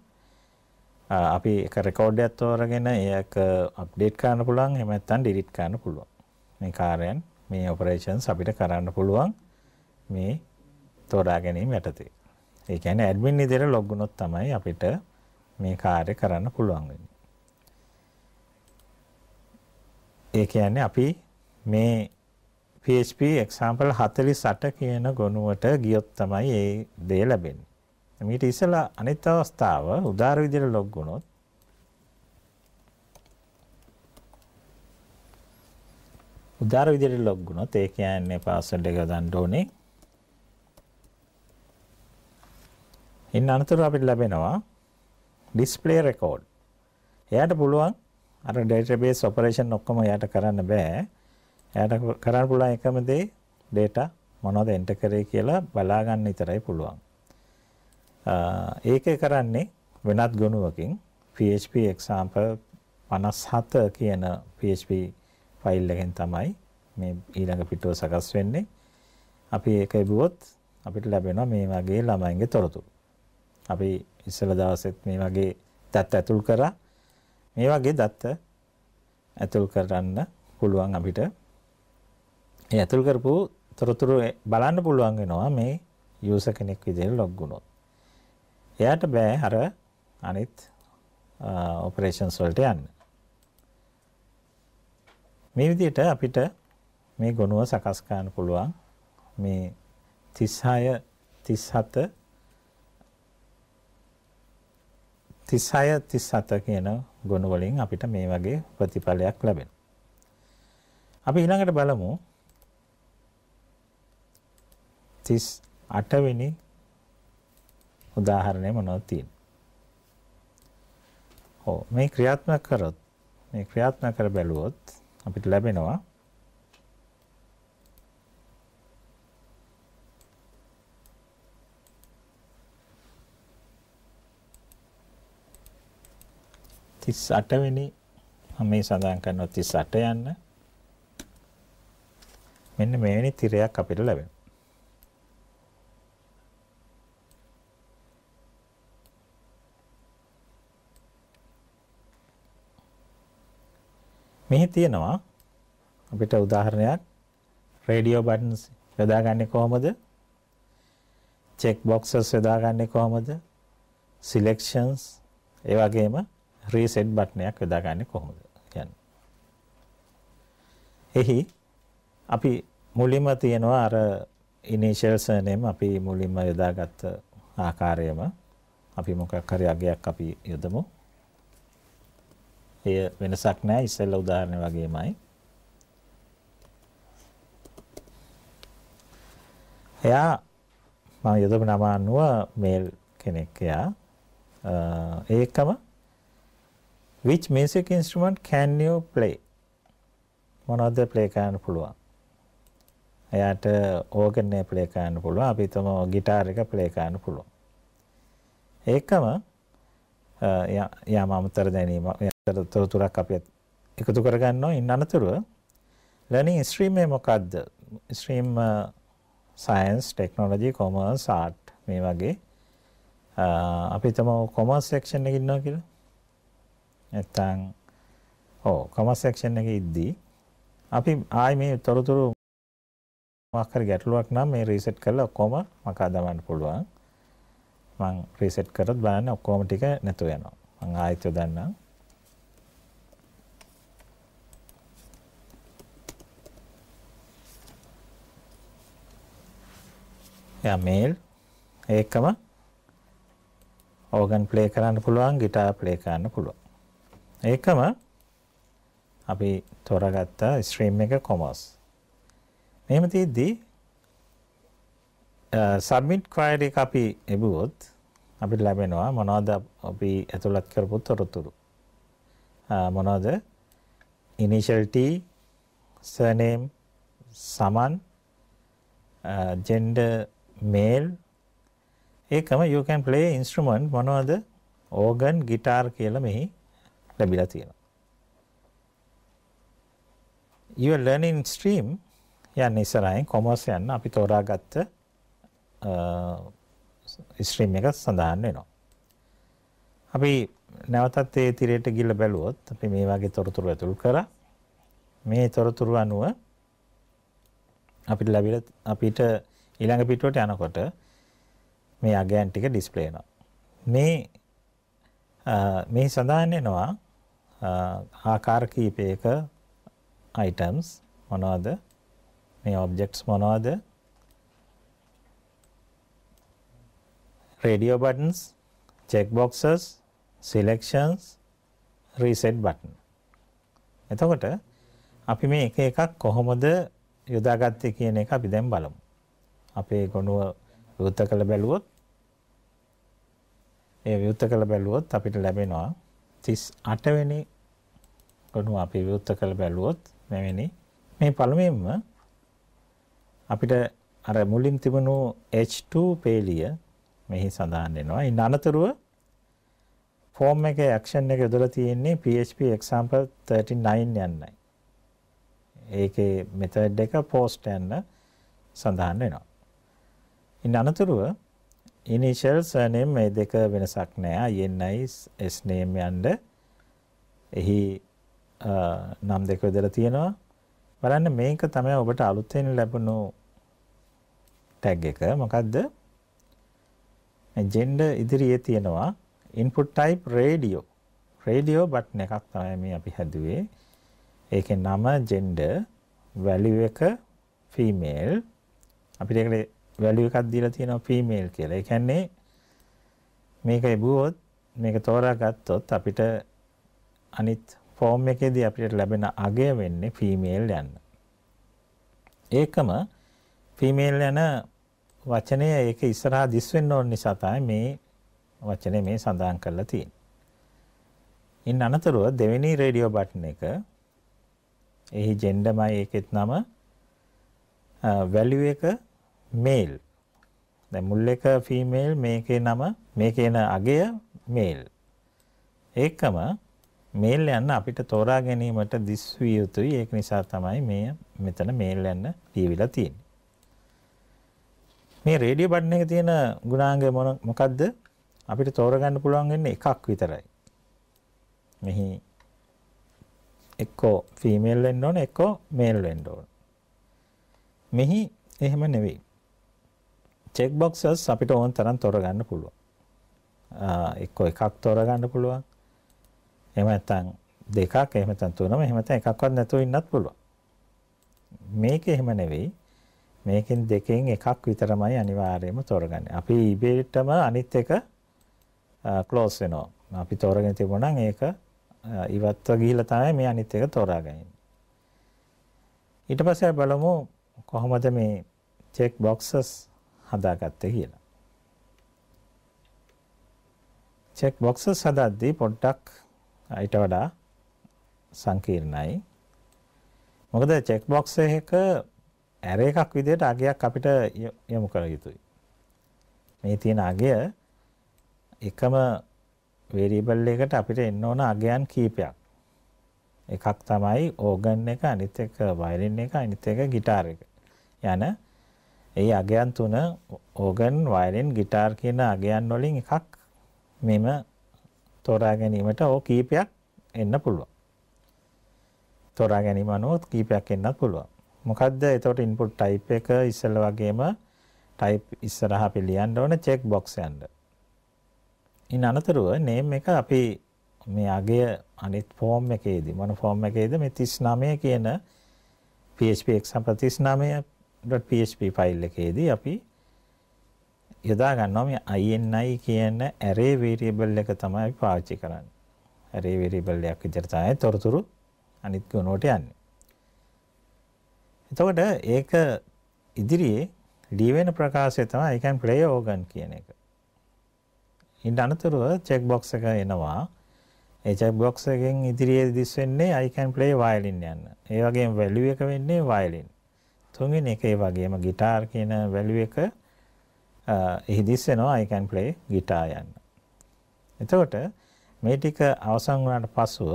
A: අපි එක රෙකෝඩ්ඩයක් තෝරගෙන ඒක අප්ඩේට් කරන්න පුළුවන් එහෙම නැත්නම් ඩිලීට් කරන්න පුළුවන්. මේ කාර්යයන් මේ ඔපරේෂන්ස් අපිට කරන්න පුළුවන් මේ තෝරා ගැනීම යටතේ. ඒ කියන්නේ ඇඩ්මින් විදිහට ලොග් වුණොත් තමයි අපිට මේ කාර්ය කරන්න පුළුවන් වෙන්නේ. ඒ කියන්නේ අපි මේ PHP example 48 කියන ගොනුවට ගියොත් තමයි මේ දේ ලැබෙන්නේ. මීට ඉස්සලා අනිත් අවස්ථාව උදාර විදිහට log වුණොත් උදාර විදිහට log වුණොත් ඒ කියන්නේ password එක දාන්න ඕනේ. ඉන්න අනතුරු අපිට ලැබෙනවා display record. එයාට පුළුවන් අර database operation ඔක්කොම එයාට කරන්න බෑ. එයාට කරන්න පුළුවන් එකම දේ data මොනවද enter කරේ කියලා බලා ගන්න විතරයි පුළුවන්. ඒක කරන්නේ වෙනත් ගුණුවකින් PHP example 57 කියන PHP ෆයිල් එකෙන් තමයි මේ ඊළඟ පිටුව සකස් වෙන්නේ. අපි ඒක එබුවොත් අපිට ලැබෙනවා මේ වගේ ළමයින්ගේ තොරතුරු. අපි ඉස්සල දවසෙත් මේ වගේ දත්ත ඇතුල් කරා. මේ වගේ දත්ත ඇතුල් කරන්න පුළුවන් අපිට. ඒ ඇතුල් කරපු තොරතුරු බලන්න පුළුවන් වෙනවා මේ යූසර් කෙනෙක් විදිහට ලොග් වුණොත්. එයාට බෑ අර අනිත් ඔපරේෂන්ස් වලට යන්න. මේ විදිහට අපිට මේ ගොනුව සකස් කරන්න පුළුවන් මේ 36 37 36 37 කියන ගොනු වලින් අපිට මේ වගේ ප්‍රතිඵලයක් ලැබෙනවා. අපි ඊළඟට බලමු 38 වෙනි උදාහරණය මොනවද තියෙන්නේ. ඔව් මේ ක්‍රියාත්මක කරොත් මේ ක්‍රියාත්මක කර බැලුවොත් අපිට ලැබෙනවා තිස් අටවෙනි මේ සඳහන් කරනවා තිස් අට යන්න මෙන්න මෙවැනි තිරයක් අපිට ලැබෙනවා මෙහි තියෙනවා අපිට උදාහරණයක් රේඩියෝ බටන්ස් යොදාගන්නේ කොහොමද? චෙක් බොක්සස් යොදාගන්නේ කොහොමද? සිලෙක්ෂන්ස් ඒ වගේම රීසෙට් බටන් එකක් යොදාගන්නේ කොහොමද කියන්නේ. එහි අපි මුලින්ම තියනවා අර ඉනිෂියල්ස් නේම අපි මුලින්ම යොදාගත්ත ආකාරයම අපි මොකක් හරි අගයක් අපි යොදමු. එය වෙනසක් නැහැ ඉස්සෙල්ලා උදාහරණ වගේමයි. එයා මම යොදපු නම අනුව මේල් කෙනෙක් එයා. ඒකම which music instrument can you play? මොනවද ප්ලේ කරන්න පුළුවන්? එයාට ඕගන් එක ප්ලේ කරන්න පුළුවන්. අපි හිතමු গিitar එක ප්ලේ කරන්න පුළුවන්. ඒකම යා මම උත්තර දැනීම තොරතුරක් අපි එකතු කරගන්නවා ඉන් අනතුරුව ලර්නින් ස්ට්‍රීමේ මොකක්ද stream science technology commerce art මේ වගේ uh, අපි තම කොමර්ස් සෙක්ෂන් එක ඉන්නවා කියලා නැත්තම් ඕ කොමර්ස් සෙක්ෂන් එකේ ඉද්දී අපි ආයි මේ තොරතුරු මොකක් හරි ගැටලුවක් නම් මේ රීසෙට් කරලා ඔක්කොම මකා දමන්න පුළුවන් මම රීසෙට් කරත් බලන්න ඔක්කොම ටික නැතු වෙනවා මම ආයෙත් යොදන්නම් එයා මේල් ඒකම ඕගන් ප්ලේ කරන්න පුළුවන් ගිටා ප්ලේ කරන්න පුළුවන් ඒකම අපි තොරගත්තා ස්ට්‍රීම් එක කොමර්ස් මෙහෙම තියද්දී සබ්මිට් ක්වයරි අපි එබුවොත් අපිට ලැබෙනවා මොනවද අපි ඇතුළත් කරපු තොරතුරු මොනවද initial T surname Saman gender male ඒකම you can play instrument මොනවද organ guitar කියලා මෙහි ලැබිලා තියෙනවා your learning stream යන්නේ ඉස්සරහින් commerce යන අපි තෝරාගත්ත ස්ට්‍රීම් එක සඳහන් වෙනවා. අපි නැවතත් ඒ තිරයට ගිල්ල බැලුවොත් අපි මේ වගේ තොරතුරු ඇතුළු කරා. මේ තොරතුරු අනුව අපිට ලැබිලා අපිට ඊළඟ පිටුවට යනකොට මේ අගයන් ටික ඩිස්ප්ලේ වෙනවා. මේ මේ සඳහන් වෙනවා ආකාර කීපයක items මොනවද? මේ objects මොනවද? radio buttons, check boxes, selections, reset button. එතකොට අපි මේ එක එකක් කොහොමද යොදාගත්තේ කියන එක අපි දැන් බලමු. අපේ ගොනුව විවෘත කළ බැලුවොත් ඒ විවෘත කළ බැලුවොත් අපිට ලැබෙනවා 38 වෙනි ගොනුව අපි විවෘත කළ බැලුවොත් මෙවැනි මේ පළමුවෙන්ම අපිට අර මුලින් තිබුණු H2 පේලිය මෙහි සඳහන් වෙනවා. ඉන් අනතුරුව ෆෝම් එකේ ඇක්ෂන් එක යොදලා තියෙන්නේ PHP example 39 යන්නයි. ඒකේ මෙතඩ් එක post යන්න සඳහන් වෙනවා. ඉන් අනතුරුව initial surname මේ දෙක වෙනසක් නෑ INI S name යන්න එහි නම් දෙක විදලා තියෙනවා බලන්න මේක තමයි ඔබට අලුතෙන් ලැබුණු tag එක මොකද්ද gender ඉදිරියේ තියෙනවා input type radio radio button එකක් තමයි මේ අපි හැදුවේ ඒකේ නම gender value එක female අපිට ඒකට වැලියු එකක් දීලා තියෙනවා ෆීමේල් කියලා. ඒ කියන්නේ මේක ලැබුවොත් මේක තෝරාගත්තොත් අපිට අනිත් ෆෝම් එකේදී අපිට ලැබෙන අගය වෙන්නේ ෆීමේල් යන්න. ඒකම ෆීමේල් යන වචනය ඒක ඉස්සරහා දිස් වෙන්න ඕන නිසා තමයි මේ වචනේ මේ සඳහන් කරලා තියෙන්නේ. ඉන් අනතුරුව දෙවෙනි රේඩියෝ බටන් එක එහි ජෙන්ඩමයි ඒකෙත් නම වැලියු එක මේල්. දැන් මුල් එක ෆීමේල් මේකේ නම මේකේන අගය මේල්. ඒකම මේල් යන්න අපිට තෝරා ගැනීමට දිස්විය යුතුයි. ඒක නිසා තමයි මේ මෙතන මේල් යන්න දීවිලා තියෙන්නේ. මේ රේඩියෝ බටන් එකේ තියෙන ගුණාංගය මොන මොකද්ද? අපිට තෝරගන්න පුළුවන් වෙන්නේ එකක් විතරයි. මෙහි එක්කෝ ෆීමේල් වෙන්න ඕන එක්කෝ මේල් වෙන්න ඕන. මෙහි එහෙම නෙවෙයි. චෙක් බොක්සස් අපිට ඕන තරම් තොරගන්න පුළුවන්. එක්කෝ එකක් තොරගන්න පුළුවන්. එහෙම නැත්නම් දෙකක් එහෙම නැත්නම් තුනම එහෙම නැත්නම් එකක්වත් නැතුව ඉන්නත් පුළුවන්. මේක එහෙම නෙවෙයි. මේකෙන් දෙකෙන් එකක් විතරමයි අනිවාර්යයෙන්ම තෝරගන්නේ. අපි ඉබේටම අනිත් එක ක්ලෝස් වෙනවා. අපි තෝරගෙන තිබුණා නම් ඒක ඉවත්ව ගිහිලා තමයි මේ අනිත් එක තෝරාගන්නේ. ඊට පස්සේ බලමු කොහොමද මේ චෙක් බොක්සස් හදාගත්තේ කියලා. චෙක් බොක්සස් හදද්දී පොඩ්ඩක් ඊට වඩා සංකීර්ණයි. මොකද චෙක් බොක්ස් එක ඇරේ එකක් විදිහට අගයක් අපිට යොමු කර යුතුයි. මේ තියෙන අගය එකම වේරියබල් එකට අපිට එන්න ඕන අගයන් කීපයක්. එකක් තමයි ඕගන් එක, අනිත් එක වයලින් එක, අනිත් එක গিitar එක. යන ඒ අගයන් තුන ඕගන් වයලින් ගිටාර් කියන අගයන් වලින් එකක් මෙම තෝරා ගැනීමට ඕ කීපයක් එන්න පුළුවන්. තෝරා ගැනීම අනුව කීපයක් එන්නත් පුළුවන්. මොකද්ද? එතකොට ඉන්පුට් ටයිප් එක ඉස්සෙල්ල වගේම ටයිප් ඉස්සරහා අපි ලියන්න ඕන චෙක් බොක්ස් යන්න. ඉන් අනතුරුව නේම් එක අපි මේ අගය අනිත් ෆෝම් එකේදී මොන ෆෝම් එකේද මේ 39 කියන PHP example 39 .php ෆයිල් එකේදී අපි යොදා ගන්නවා මේ ini කියන array variable එක තමයි අපි පාවිච්චි කරන්නේ. array variable එකක් විදිහට තමයි තොරතුරු අනිත් ගුණුවට යන්නේ. එතකොට ඒක ඉදිරියේ දී වෙන ප්‍රකාශය තමයි I can play organ කියන එක. ඉන් අනතුරුව check box එක එනවා. ඒ check box එකෙන් ඉදිරියේ දිස් වෙන්නේ I can play violin යන්න. ඒ වගේම value එක වෙන්නේ violin. තුන්වෙනි එක ඒ වගේම গিitar කියන වැලියු එක එහිදිස් වෙනවා I can play guitar යන්න. එතකොට මේ ටික අවසන් වුණාට පසුව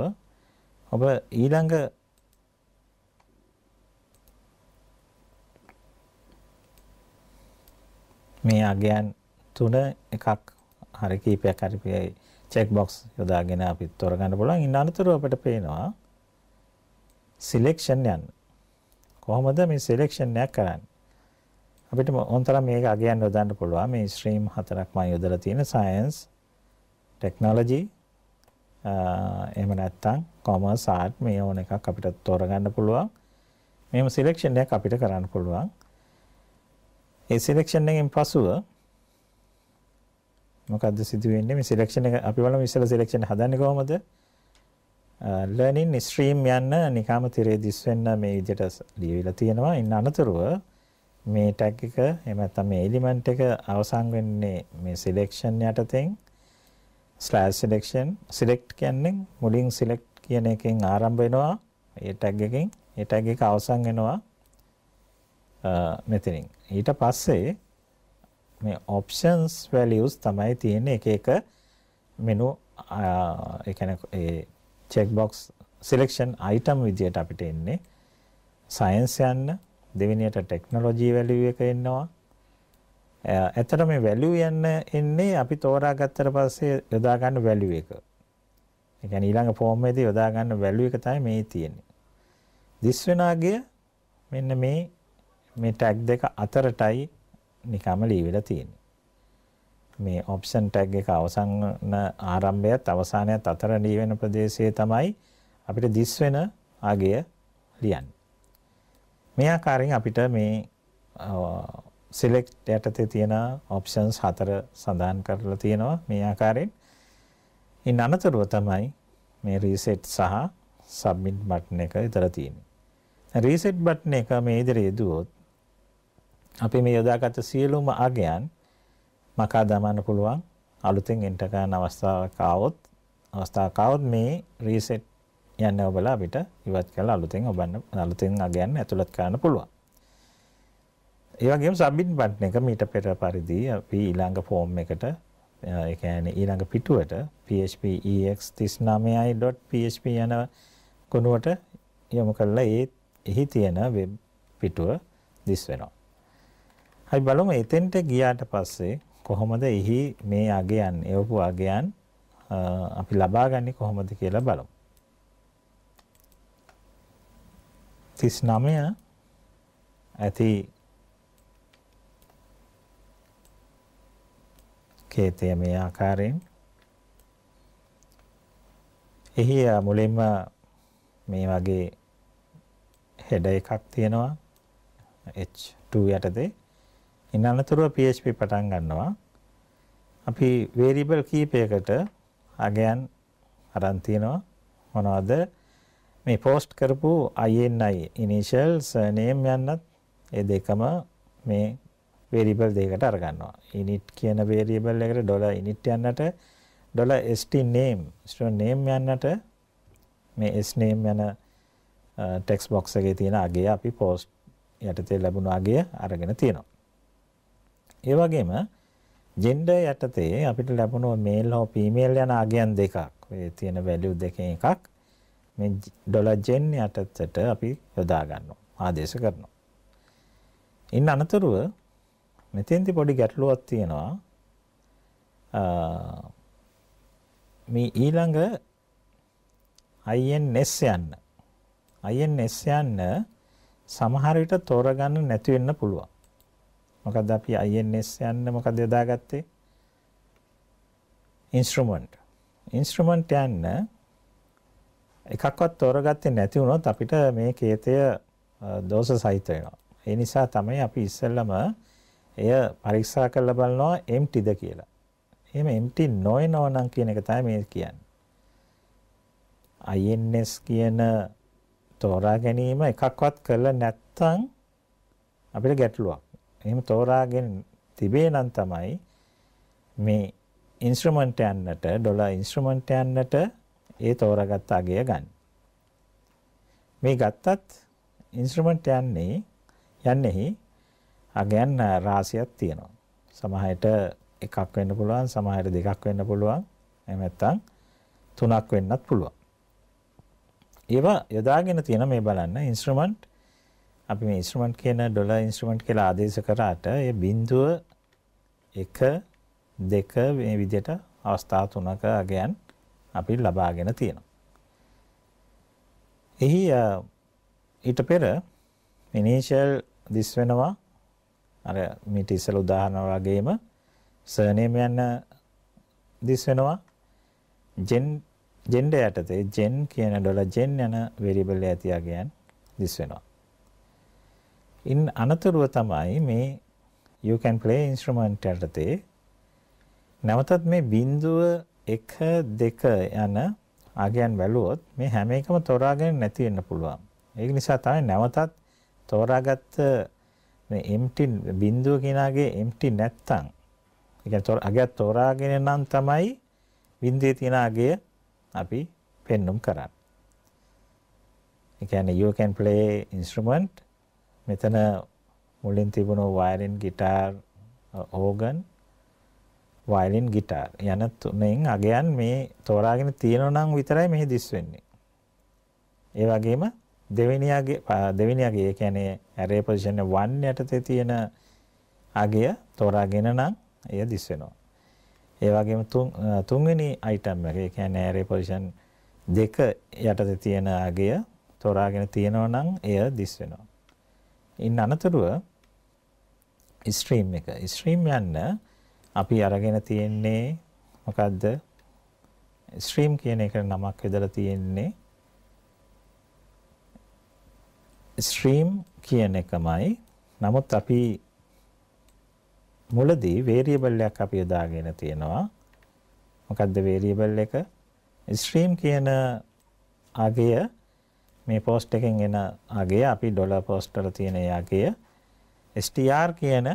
A: ඔබ ඊළඟ මේ අගයන් තුන එකක් හරි කීපයක් හරි චෙක් බොක්ස් යොදාගෙන අපි තෝරගන්න පුළුවන්. ඉන්න අනතුරුව අපිට පේනවා සිලෙක්ෂන් යන්න. කොහොමද මේ සිලෙක්ෂන් එකක් කරන්නේ? අපිට ඕනතරම් මේක අගයන් යොදන්න පුළුවන්. මේ ස්ට්‍රීම් හතරක් මම යොදලා තියෙන සයන්ස්, ටෙක්නොලොජි, එහෙම නැත්නම් කොමර්ස්, ආර්ට් මේ ඕන එකක් අපිට තෝරගන්න පුළුවන්. මේම සිලෙක්ෂන් එකක් අපිට කරන්න පුළුවන්. ඒ සිලෙක්ෂන් එකෙන් පසුව මොකද්ද සිදුවෙන්නේ? මේ සිලෙක්ෂන් එක අපි බලමු ඉස්සෙල්ලා සිලෙක්ෂන් හදන්නේ කොහොමද? ලර්නින් ස්ට්‍රීම් යන්න නිකාම තිරේ දිස්වෙන්න මේ විදිහට ලියවිලා තියෙනවා. ඉන් අනතුරුව මේ ටැග් එක එහෙම නැත්නම් මේ එලිමන්ට් එක අවසන් වෙන්නේ මේ සිලෙක්ෂන් යටතෙන් ස්ලෑෂ් සිලෙක්ෂන් සිලෙක්ට් කියන්නේ මුලින් සිලෙක්ට් කියන එකෙන් ආරම්භ වෙනවා. ඒ ටැග් එකෙන් ඒ ටැග් එක අවසන් වෙනවා මෙතනින්. ඊට පස්සේ මේ options values තමයි තියෙන්නේ එක එක මෙනු ඒ කියන්නේ checkbox selection item විදියට අපිට එන්නේ science යන්න දෙවෙනියට technology value එක එනවා ඇත්තට මේ value යන්න එන්නේ අපි තෝරා ගත්තට පස්සේ යොදා ගන්න value එක. ඒ කියන්නේ ඊළඟ form එකේදී යොදා ගන්න value එක තමයි මේ තියෙන්නේ. this වෙනාගය මෙන්න මේ මේ tag දෙක අතරටයි නිකම්ම ලීවිලා තියෙන්නේ. මේ ඔප්ෂන් ටැග් එක අවසන් ආරම්භයත් අවසානයත් අතර දී වෙන ප්‍රදේශයේ තමයි අපිට දිස් වෙන ආගය ලියන්නේ. මේ ආකාරයෙන් අපිට මේ select යටතේ තියෙන options හතර සඳහන් කරලා තියෙනවා මේ ආකාරයෙන්. ඉන් අනතුරුව තමයි මේ reset සහ submit button එක විතර තියෙන්නේ. reset button එක මේ ඉදිරියේ දුවොත් අපි මේ යොදාගත සියලුම ආගයන් මකා දමන්න පුළුවන් අලුතෙන් එන්ටර් කරන අවස්ථාවක් ආවොත් අවස්ථාවක් ආවොත් මේ රීසෙට් යන්න ඔබලා අපිට ඉවත් කරලා අලුතෙන් ඔබන්න අලුතෙන් අගයන්න ඇතුළත් කරන්න පුළුවන්. ඒ වගේම සබ්මිට් බටන් එක මීට පෙර පරිදි අපි ඊළඟ ෆෝම් එකට ඒ කියන්නේ ඊළඟ පිටුවට PHP ex39i.php යන කොනුවට යොමු කරලා ඒ එහි තියෙන වෙබ් පිටුව දිස් වෙනවා. හරි බලමු එතෙන්ට ගියාට පස්සේ කොහොමද එහි මේ අගයන් එවපු අගයන් අපි ලබාගන්නේ කොහොමද කියලා බලමු. 39 ඇති කේතය මේ ආකාරයෙන් එහි මුලින්ම මේ වගේ හෙඩ එකක් තියෙනවා H2 යටතේ ඉන් අනතුරුව PHP පටන් ගන්නවා. අපි වේරියබල් කීපයකට අගයන් අරන් තියනවා. මොනවද? මේ පෝස්ට් කරපු INI initial surname යන්නත් ඒ දෙකම මේ වේරියබල් දෙකකට අරගන්නවා. init කියන වේරියබල් එකට ඩොලර් init යන්නට dollar st name student name යන්නට මේ s name යන ටෙක්ස් uh, බොක්ස් එකේ තියෙන අගය අපි පෝස්ට් යටතේ ලැබුණ අගය අරගෙන තියෙනවා. ඒ වගේම ජෙන්ඩර් යටතේ අපිට ලැබුණු මේල් හෝ ෆීමේල් යන අගයන් දෙකක් ඔය තියෙන වැලියු දෙකෙන් එකක් මේ ඩොලර් ජෙන් යටතට අපි යොදා ගන්නවා ආදේශ කරනවා. ඉන් අනතුරුව මෙතෙන්ති පොඩි ගැටලුවක් තියෙනවා මේ ඊළඟ INS යන්න INS යන්න සමහර විට තෝරගන්න නැති වෙන්න පුළුවන්. මොකද්ද අපි INS යන්න මොකද යොදාගත්තේ? instrument. instrument යන්න එකක්වත් තෝරගත්තේ නැති වුණොත් අපිට මේ කේතය දෝෂ සහිත වෙනවා. ඒ නිසා තමයි අපි ඉස්සෙල්ලම එය පරීක්ෂා කරලා බලනවා empty ද කියලා. එහෙම empty නොවනවා නම් කියන එක තමයි මේ කියන්නේ. INS කියන තෝරා ගැනීම එකක්වත් කරලා නැත්නම් අපිට ගැටලුවක්. එහෙම තෝරාගෙන තිබේ නම් තමයි මේ ඉන්ස්ට්‍රුමන්ට් යන්නට ඩොලර් ඉන්ස්ට්‍රුමන්ට් යන්නට ඒ තෝරාගත් අගය ගන්න. මේ ගත්තත් ඉන්ස්ට්‍රුමන්ට් යන්නේ යන්නේහි අගයන් රාශියක් තියෙනවා. සමහරට එකක් වෙන්න පුළුවන්, සමහරට දෙකක් වෙන්න පුළුවන්. එහෙම නැත්නම් තුනක් වෙන්නත් පුළුවන්. ඒවා යොදාගෙන තියෙන මේ බලන්න ඉන්ස්ට්‍රුමන්ට් අපි මේ ඉන්ස්ට්‍රුමන්ට් කියන ඩොලර් ඉන්ස්ට්‍රුමන්ට් කියලා ආදේශ කරාට ඒ බිංදුව 1 2 මේ විදිහට අවස්ථා තුනක අගයන් අපි ලබාගෙන තියෙනවා. එහි ඊට පෙර ඉනිෂියල් දිස් වෙනවා අර මීට ඉස්සෙල් උදාහරණ වගේම සර්නේම් යන දිස් වෙනවා ජෙන් ජෙන්ඩර් යටතේ ජෙන් කියන ඩොලර් ජෙන් යන වෙරියබල් එක ඇති අගයන් දිස් වෙනවා. ඉන් අනතුරුව තමයි මේ you can play instrument යටතේ නැවතත් මේ බිඳුව 1 2 යන අගයන් වැළුවොත් මේ හැම එකම තෝරාගෙන නැති වෙන්න පුළුවන්. ඒක නිසා තමයි නැවතත් තෝරාගත්ත මේ empty බිඳුව කියනාගේ empty නැත්තම් ඒ කියන්නේ අගයක් තෝරාගෙන නම් තමයි බිඳුවේ තියෙන අගය අපි පෙන්눔 කරන්නේ. ඒ කියන්නේ you can play instrument මෙතන මුලින් තිබුණ violin guitar organ violin guitar යන තුනෙන් අගයන් මේ තෝරාගෙන තියෙනවා නම් විතරයි මෙහි දිස් වෙන්නේ. ඒ වගේම දෙවෙනියාගේ දෙවෙනියාගේ ඒ කියන්නේ array position 1 යටතේ තියෙන අගය තෝරාගෙන නම් එය දිස් වෙනවා. ඒ වගේම තුන් තුන්වෙනි item එක ඒ කියන්නේ array position 2 යටතේ තියෙන අගය තෝරාගෙන තියෙනවා නම් එය දිස් වෙනවා. ඉන් අනතුරුව ස්ට්‍රීම් එක ස්ට්‍රීම් යන්න අපි අරගෙන තියෙන්නේ මොකක්ද ස්ට්‍රීම් කියන එකට නමක් යොදලා තියෙන්නේ ස්ට්‍රීම් කියන එකමයි නමුත් අපි මුලදී වේරියබල් එකක් අපි යොදාගෙන තියෙනවා මොකක්ද වේරියබල් එක ස්ට්‍රීම් කියන අගය මේ පෝස්ට් එකෙන් එන අගය අපි ඩොලර් පෝස්ට් වල තියෙන යකය str කියන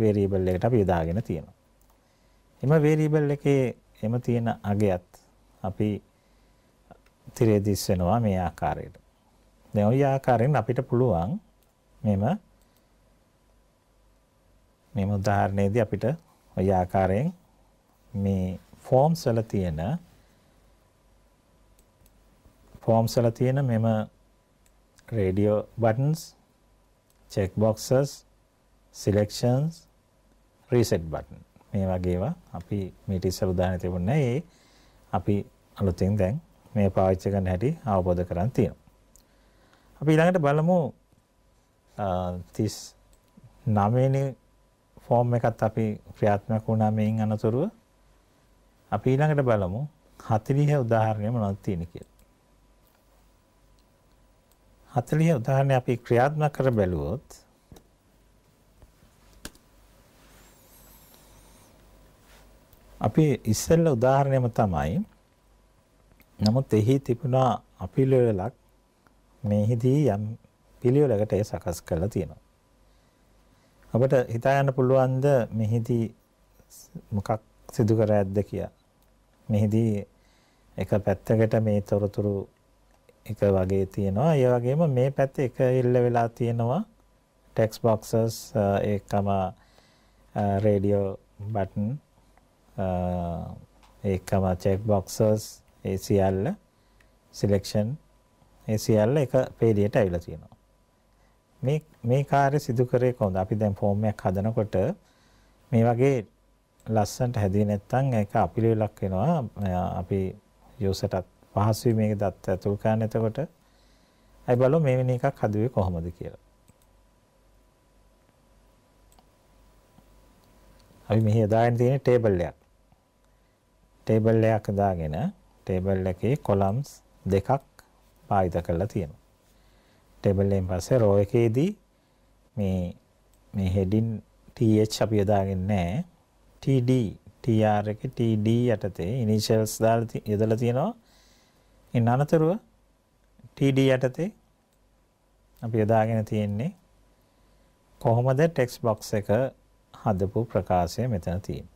A: variable එකට අපි යොදාගෙන තියෙනවා. එම variable එකේ එම තියෙන අගයත් අපි තිරේ දිස් වෙනවා මේ ආකාරයට. දැන් ওই ආකාරයෙන් අපිට පුළුවන් මෙම මේ උදාහරණයේදී අපිට ওই ආකාරයෙන් මේ ෆෝම්ස් වල තියෙන ෆෝම්ස් වල තියෙන මෙම radio buttons check boxes selections reset button මේ වගේ ඒවා අපි මේටි ඉස්සර උදාහරණ තිබුණේ ඒ අපි අලුතෙන් දැන් මේ පාවිච්චි කරන හැටි අවබෝධ කරන් තියෙනවා. අපි ඊළඟට බලමු 39 වෙනි ෆෝම් එකත් අපි ක්‍රියාත්මක වුණා මේන් අනතුරුව. අපි ඊළඟට බලමු 40 උදාහරණය මොනවද තියෙන්නේ කියලා. 40 උදාහරණ අපි ක්‍රියාත්මක කර බැලුවොත් අපි ඉස්සෙල්ල උදාහරණයම තමයි නමුත් එහි තිබුණා අපිළිවෙලක් මේහිදී යම් පිළිවෙලකට ඒ සකස් කරලා තියෙනවා. අපිට හිතා යන්න පුළුවන්ද මෙහිදී මොකක් සිදු කර ඇද්ද කියලා. මෙහිදී එක පැත්තකට මේ තොරතුරු එක වගේ තියෙනවා. ඒ වගේම මේ පැත්තේ එක ඉල්ල වෙලා තියෙනවා text boxes ඒකම radio button ඒකම check boxes ඒ සියල්ල selection ඒ සියල්ල එක පේලියට ඇවිල්ලා තියෙනවා. මේ මේ කාර්ය සිදු කරේ කොහොමද? අපි දැන් ෆෝම් එකක් හදනකොට මේ වගේ ලස්සනට හැදුවේ නැත්නම් ඒක අපිලෙලක් වෙනවා. අපි යූසර්ටත් පහසුයි මේක දත්ත ඇතුල් කරන්න එතකොට අයි බලමු මේ වෙන එකක් හදුවේ කොහොමද කියලා. අපි මෙහි දාගෙන තියෙන ටේබල් එකක්. ටේබල් එකක් දාගෙන ටේබල් එකේ කොලම්ස් දෙකක් භාවිත කරලා තියෙනවා. ටේබල් එකෙන් පස්සේ රෝ එකේදී මේ මේ heading th අපි යොදාගෙන නැහැ. td tr එකේ td යටතේ initials දාලා යොදලා තියෙනවා. ඉන් අනතුරුව TD යටතේ අපි යොදාගෙන තියෙන්නේ කොහොමද ටෙක්ස් බොක්ස් එක හදපු ප්‍රකාශය මෙතන තියෙන්නේ.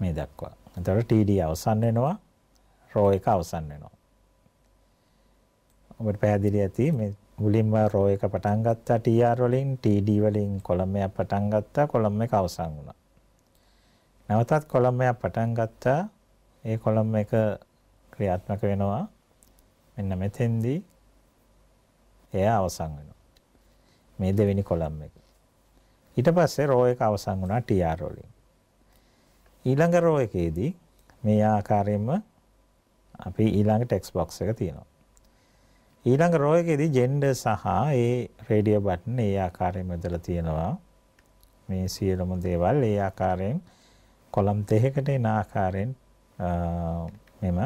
A: මේ දක්වා. එතකොට TD අවසන් වෙනවා, row එක අවසන් වෙනවා. ඔබට පැහැදිලි ඇති මේ මුලින්ම row එක පටන් ගත්තා TR වලින්, TD වලින් column එක පටන් ගත්තා, column එක අවසන් වුණා. නැවතත් column එක පටන් ගත්තා, ඒ column එක ක්‍රියාත්මක වෙනවා. මෙන්න මෙතෙන්දී එය අවසන් වෙනවා. මේ දෙවෙනි කොලම් එක. ඊට පස්සේ රෝ එක අවසන් වුණා TR වලින්. ඊළඟ රෝ එකේදී මේ ආකාරයෙන්ම අපි ඊළඟ ටෙක්ස් බොක්ස් එක තියෙනවා. ඊළඟ රෝ එකේදී ජෙන්ඩර් සහ ඒ රේඩියෝ බටන් ඒ ආකාරයෙන්ම යොදලා තියෙනවා. මේ සියලුම දේවල් ඒ ආකාරයෙන් කොලම් 3කට එන ආකාරයෙන් මෙම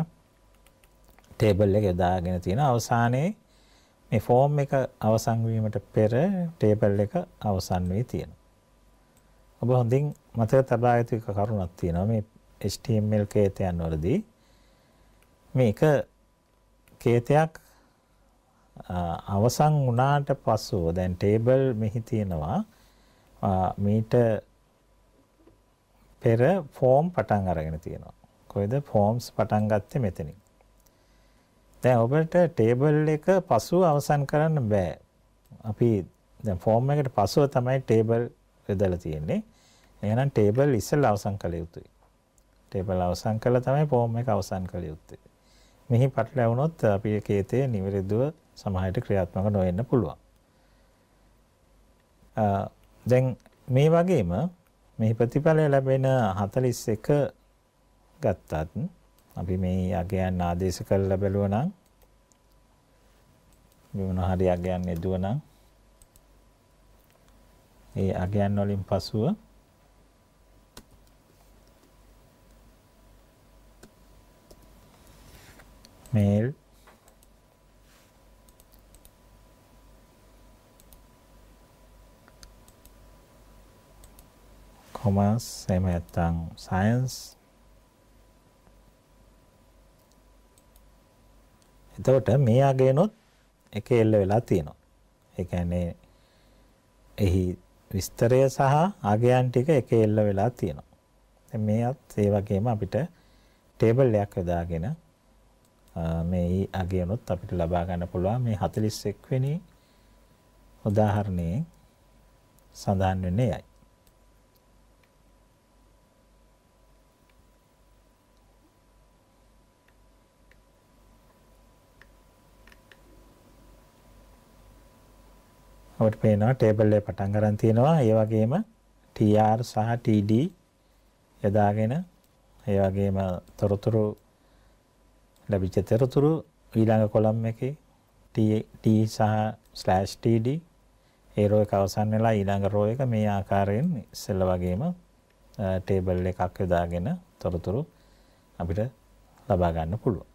A: ටේබල් එක යොදාගෙන තියෙන අවසානයේ මේ ෆෝම් එක අවසන් වීමට පෙර ටේබල් එක අවසන් වී තියෙනවා. ඔබ හොඳින් මතක තබා යුතු එක කරුණක් තියෙනවා මේ HTML කේතයන් වලදී මේක කේතයක් අවසන් වුණාට පස්සෝ දැන් ටේබල් මෙහි තියෙනවා මීට පෙර ෆෝම් පටන් අරගෙන තියෙනවා. කොහෙද ෆෝම්ස් පටන් ගත්තේ මෙතනින්. දැන් ඔබට ටේබල් එක පසුව අවසන් කරන්න බෑ. අපි දැන් ෆෝම් එකට පසුව තමයි ටේබල් යොදලා තියෙන්නේ. එහෙනම් ටේබල් ඉස්සෙල්ලා අවසන් කළ යුතුයි. ටේබල් අවසන් කළා තමයි ෆෝම් එක අවසන් කළ යුත්තේ. මෙහි පටලැවුණොත් අපි ඒකේතේ නිවැරදිව සමාහයට ක්‍රියාත්මක නොවෙන්න පුළුවන්. දැන් මේ වගේම මේ ප්‍රතිඵලය ලැබෙන 41 ගත්තත් අපි මේ අගයන් ආදේශ කරලා බැලුවනම් මොන හරි අගයන් යෙදුවනම් ඒ අගයන් වලින් පසුව mail commerce එහෙම නැත්නම් science එතකොට මේ අගයනොත් එක එල්ල වෙලා තියෙනවා. ඒ කියන්නේ එහි විස්තරය සහ අගයන් ටික එක එල්ල වෙලා තියෙනවා. දැන් මේවත් ඒ වගේම අපිට ටේබල් එකක් යොදාගෙන මේ අගයනොත් අපිට ලබා ගන්න පුළුවන් මේ 41 වෙනි උදාහරණයේ සඳහන් වෙන්නේ යයි. අපිට පේනවා ටේබල් එක පටන් ගන්න තියෙනවා. ඒ වගේම TR සහ TD යදාගෙන ඒ වගේම තොරතුරු ලැබිච්ච තොරතුරු ඊළඟ කොලම් එකේ T සහ /TD ඒ රෝ එක අවසන් වෙලා ඊළඟ රෝ එක මේ ආකාරයෙන් ඉස්සෙල්ලා වගේම ටේබල් එකක් යොදාගෙන තොරතුරු අපිට ලබා ගන්න පුළුවන්.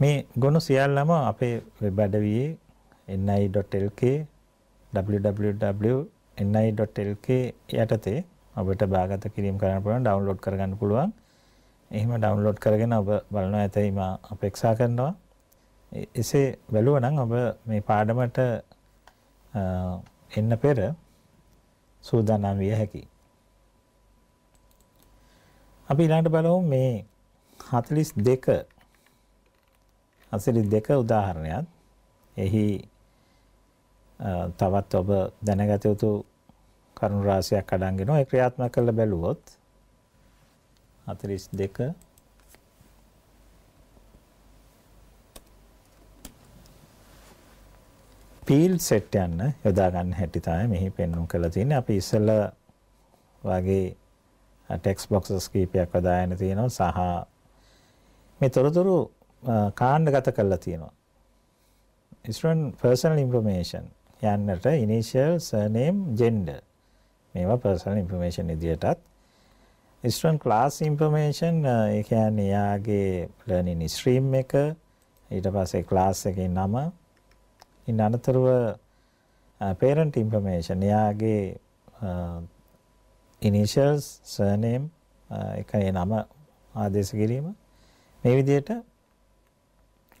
A: මේ ගොනු සියල්ලම අපේ වෙබ් අඩවියේ ni.lk www.ni.lk යටතේ ඔබට බාගත කිරීම කරන්න පුළුවන් ඩවුන්ලෝඩ් කරගන්න පුළුවන්. එහෙම ඩවුන්ලෝඩ් කරගෙන ඔබ බලනවා ඇතයි මා අපේක්ෂා කරනවා. එසේ බැලුවා නම් ඔබ මේ පාඩමට එන්න පෙර සූදානම් විය හැකියි. අපි ඊළඟට බලමු මේ 42 අසිරි දෙක උදාහරණයක්. එහි තවත් ඔබ දැනගත යුතු කරුණු රාශියක් අඩංගෙන ඒ ක්‍රියාත්මක කළ බැලුවොත් 42 පීල් සෙට් යන්න යොදා ගන්න හැටි තමයි මෙහි පෙන්වුම් කරලා තියෙන්නේ. අපි ඉස්සෙල්ල වගේ ටෙක්ස් බොක්සස් කීපයක් වදාගෙන තියෙනවා සහ මේ තොරතුරු කාණ්ඩගත කරලා තියෙනවා. ඉස්රන් පර්සනල් ඉන්ෆර්මේෂන් යන්නට initial surname gender මේවා personal information විදියටත් student class information ඒ කියන්නේ යාගේ learning stream එක ඊට පස්සේ class එකේ නම ඉන් අනතුරුව parent information යාගේ initials surname එකේ නම ආදේශ කිරීම මේ විදිහට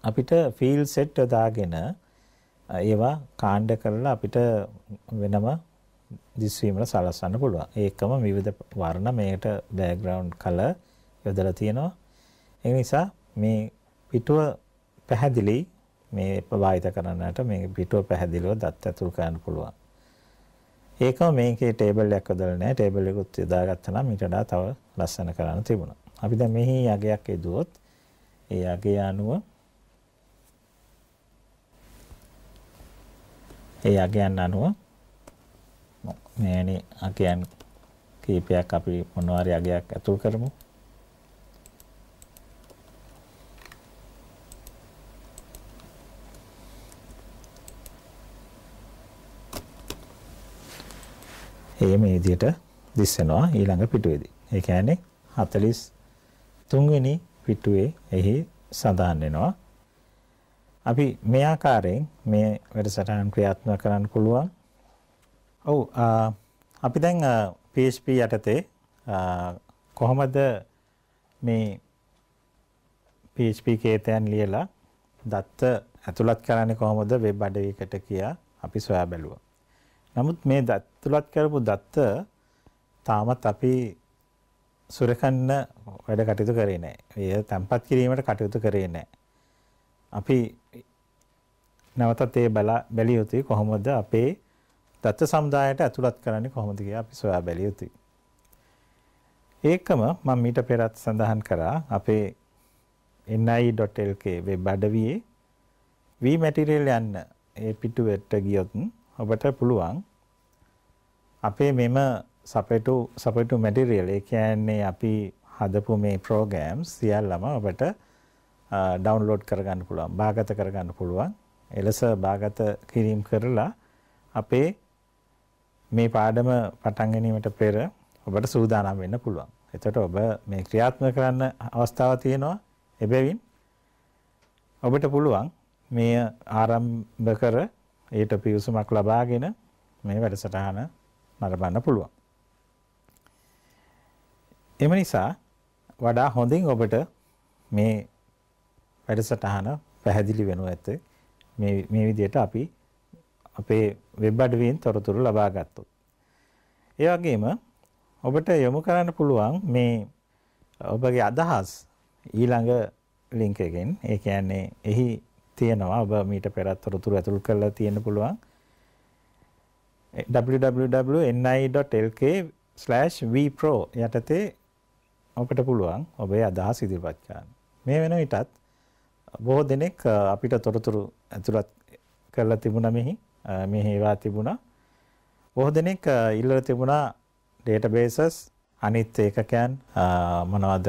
A: අපිට field set යොදාගෙන ඒවා කාණ්ඩ කරලා අපිට වෙනම දිස්වීමට සලස්වන්න පුළුවන්. ඒකම විවිධ වර්ණ මේකට බෑග්‍රවුන්ඩ් කලර් යොදලා තියෙනවා. ඒ නිසා මේ පිටුව පැහැදිලි මේ ප්‍රභාවිත කරන්නට මේ පිටුව පැහැදිලිව දත් ඇතුල් කරන්න පුළුවන්. ඒකම මේකේ ටේබල් එකක් යොදලා නැහැ. ටේබල් එකකුත් යොදාගත්තා නම් ඊට වඩා තව ලස්සන කරන්න තිබුණා. අපි දැන් මෙහි යගයක් යදුවොත් ඒ යගය අනුව ඒ අගයන් අනුව මේනි අගයන් කීපයක් අපි මොනවාරි අගයක් ඇතුල් කරමු. ඒ මේ විදිහට දිස් වෙනවා ඊළඟ පිටුවේදී. ඒ කියන්නේ 43 වෙනි පිටුවේ එහි සඳහන් වෙනවා. අපි මේ ආකාරයෙන් මේ වැඩසටහන් ක්‍රියාත්මක කරන්න පුළුවන්. ඔව් අපි දැන් PHP යටතේ කොහොමද මේ PHP කේතයන් ලියලා දත්ත ඇතුළත් කරන්නේ කොහොමද වෙබ් අඩවියකට කියා අපි සොයා බැලුවා. නමුත් මේ ඇතුළත් කරපු දත්ත තාමත් අපි සුරකන්න වැඩ කටයුතු කරේ නැහැ. ඒ තැම්පත් කිරීමට කටයුතු කරේ නැහැ. අපි නැවතත් ඒ බැලිය යුතුයි කොහොමද අපේ දත්ත සමුදායට ඇතුළත් කරන්නේ කොහොමද කියලා අපි සොයා බැලිය යුතුයි. ඒකම මම මීට පෙරත් සඳහන් කරා අපේ ni.lk වෙබ් අඩවියේ v material යන්න ඒ පිටුවට ගියොත් ඔබට පුළුවන් අපේ මෙම සපේටු සපේටු මැටීරියල් ඒ කියන්නේ අපි හදපු මේ ප්‍රෝග්‍රෑම්ස් සියල්ලම ඔබට ඩවුන්ලෝඩ් කරගන්න පුළුවන් භාගත කරගන්න පුළුවන් එලෙස භාගත කිරීම් කරලා අපේ මේ පාඩම පටන් ගැනීමට පෙර ඔබට සූදානම් වෙන්න පුළුවන්. එතකොට ඔබ මේ ක්‍රියාත්මක කරන්න අවස්ථාව තියෙනවා. එබැවින් ඔබට පුළුවන් මේ ආරම්භ කර ඊට පිවිසුමක් ලබාගෙන මේ වැඩසටහන නරඹන්න පුළුවන්. එම නිසා වඩා හොඳින් ඔබට මේ වැඩසටහන පැහැදිලි වෙනු ඇත. මේ මේ විදිහට අපි අපේ වෙබ් අඩවියෙන් තොරතුරු ලබා ගත්තොත්. ඒ වගේම ඔබට යොමු කරන්න පුළුවන් මේ ඔබගේ අදහස් ඊළඟ ලින්ක් එකෙන්. ඒ කියන්නේ එහි තියෙනවා ඔබ මීට පෙරත් තොරතුරු ඇතුළු කරලා තියෙන්න පුළුවන්. www.ni.lk/vpro යටතේ ඔබට පුළුවන් ඔබේ අදහස් ඉදිරිපත් කරන්න. මේ වෙන විටත් බොහෝ දෙනෙක් අපිට තොරතුරු ඇතුළත් කරලා තිබුණා මෙහි මෙහි ඒවා තිබුණා බොහෝ දෙනෙක් ඉල්ලලා තිබුණා databases අනිත් ඒකකයන් මොනවද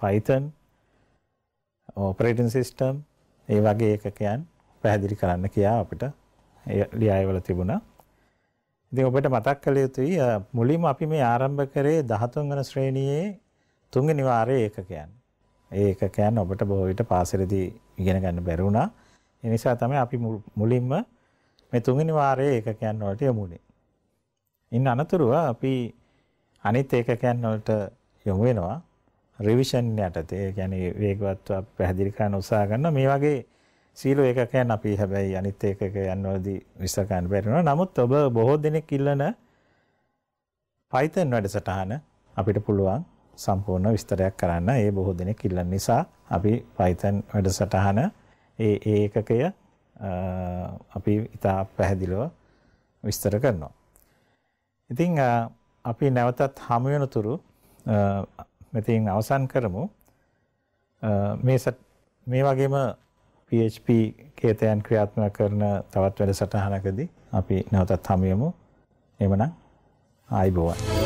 A: python operating system ඒ වගේ ඒකකයන් පැහැදිලි කරන්න කියා අපිට ලියයවල තිබුණා. ඉතින් ඔබට මතක් කළ යුතුයි මුලින්ම අපි මේ ආරම්භ කරේ 13 වන ශ්‍රේණියේ තුන්වෙනි වාරයේ ඒකකයන්. ඒ එකකයන් ඔබට බොහෝ විට පාසලේදී ඉගෙන ගන්න බැරි වුණා. ඒ නිසා තමයි අපි මුලින්ම මේ තුන්වෙනි වාරයේ ඒකකයන් වලට යමු වෙන්නේ. ඉන් අනතුරුව අපි අනිත් ඒකකයන් වලට යොමු වෙනවා. රිවිෂන් යටතේ ඒ කියන්නේ වේගවත්ව අපි පැහැදිලි කරන්න උත්සාහ කරනවා. මේ වගේ සීලෝ ඒකකයන් අපි හැබැයි අනිත් ඒකකයන් වලදී විස්තර කරන්න බැරි වෙනවා. නමුත් ඔබ බොහෝ දෙනෙක් ඉල්ලන Python වැඩසටහන අපිට පුළුවන් සම්පූර්ණ විස්තරයක් කරන්න ඒ බොහෝ දෙනෙක් ඉල්ලන නිසා අපි Python වැඩසටහන ඒ ඒකකය අපි ඉතා පැහැදිලිව විස්තර කරනවා. ඉතින් අපි නැවතත් හමු වෙනතුරු මෙතින් අවසන් කරමු. මේ මේ වගේම PHP කේතයන් ක්‍රියාත්මක කරන තවත් වැඩසටහනකදී අපි නැවතත් හමු වෙමු. එමනම් ආයිබෝවන්.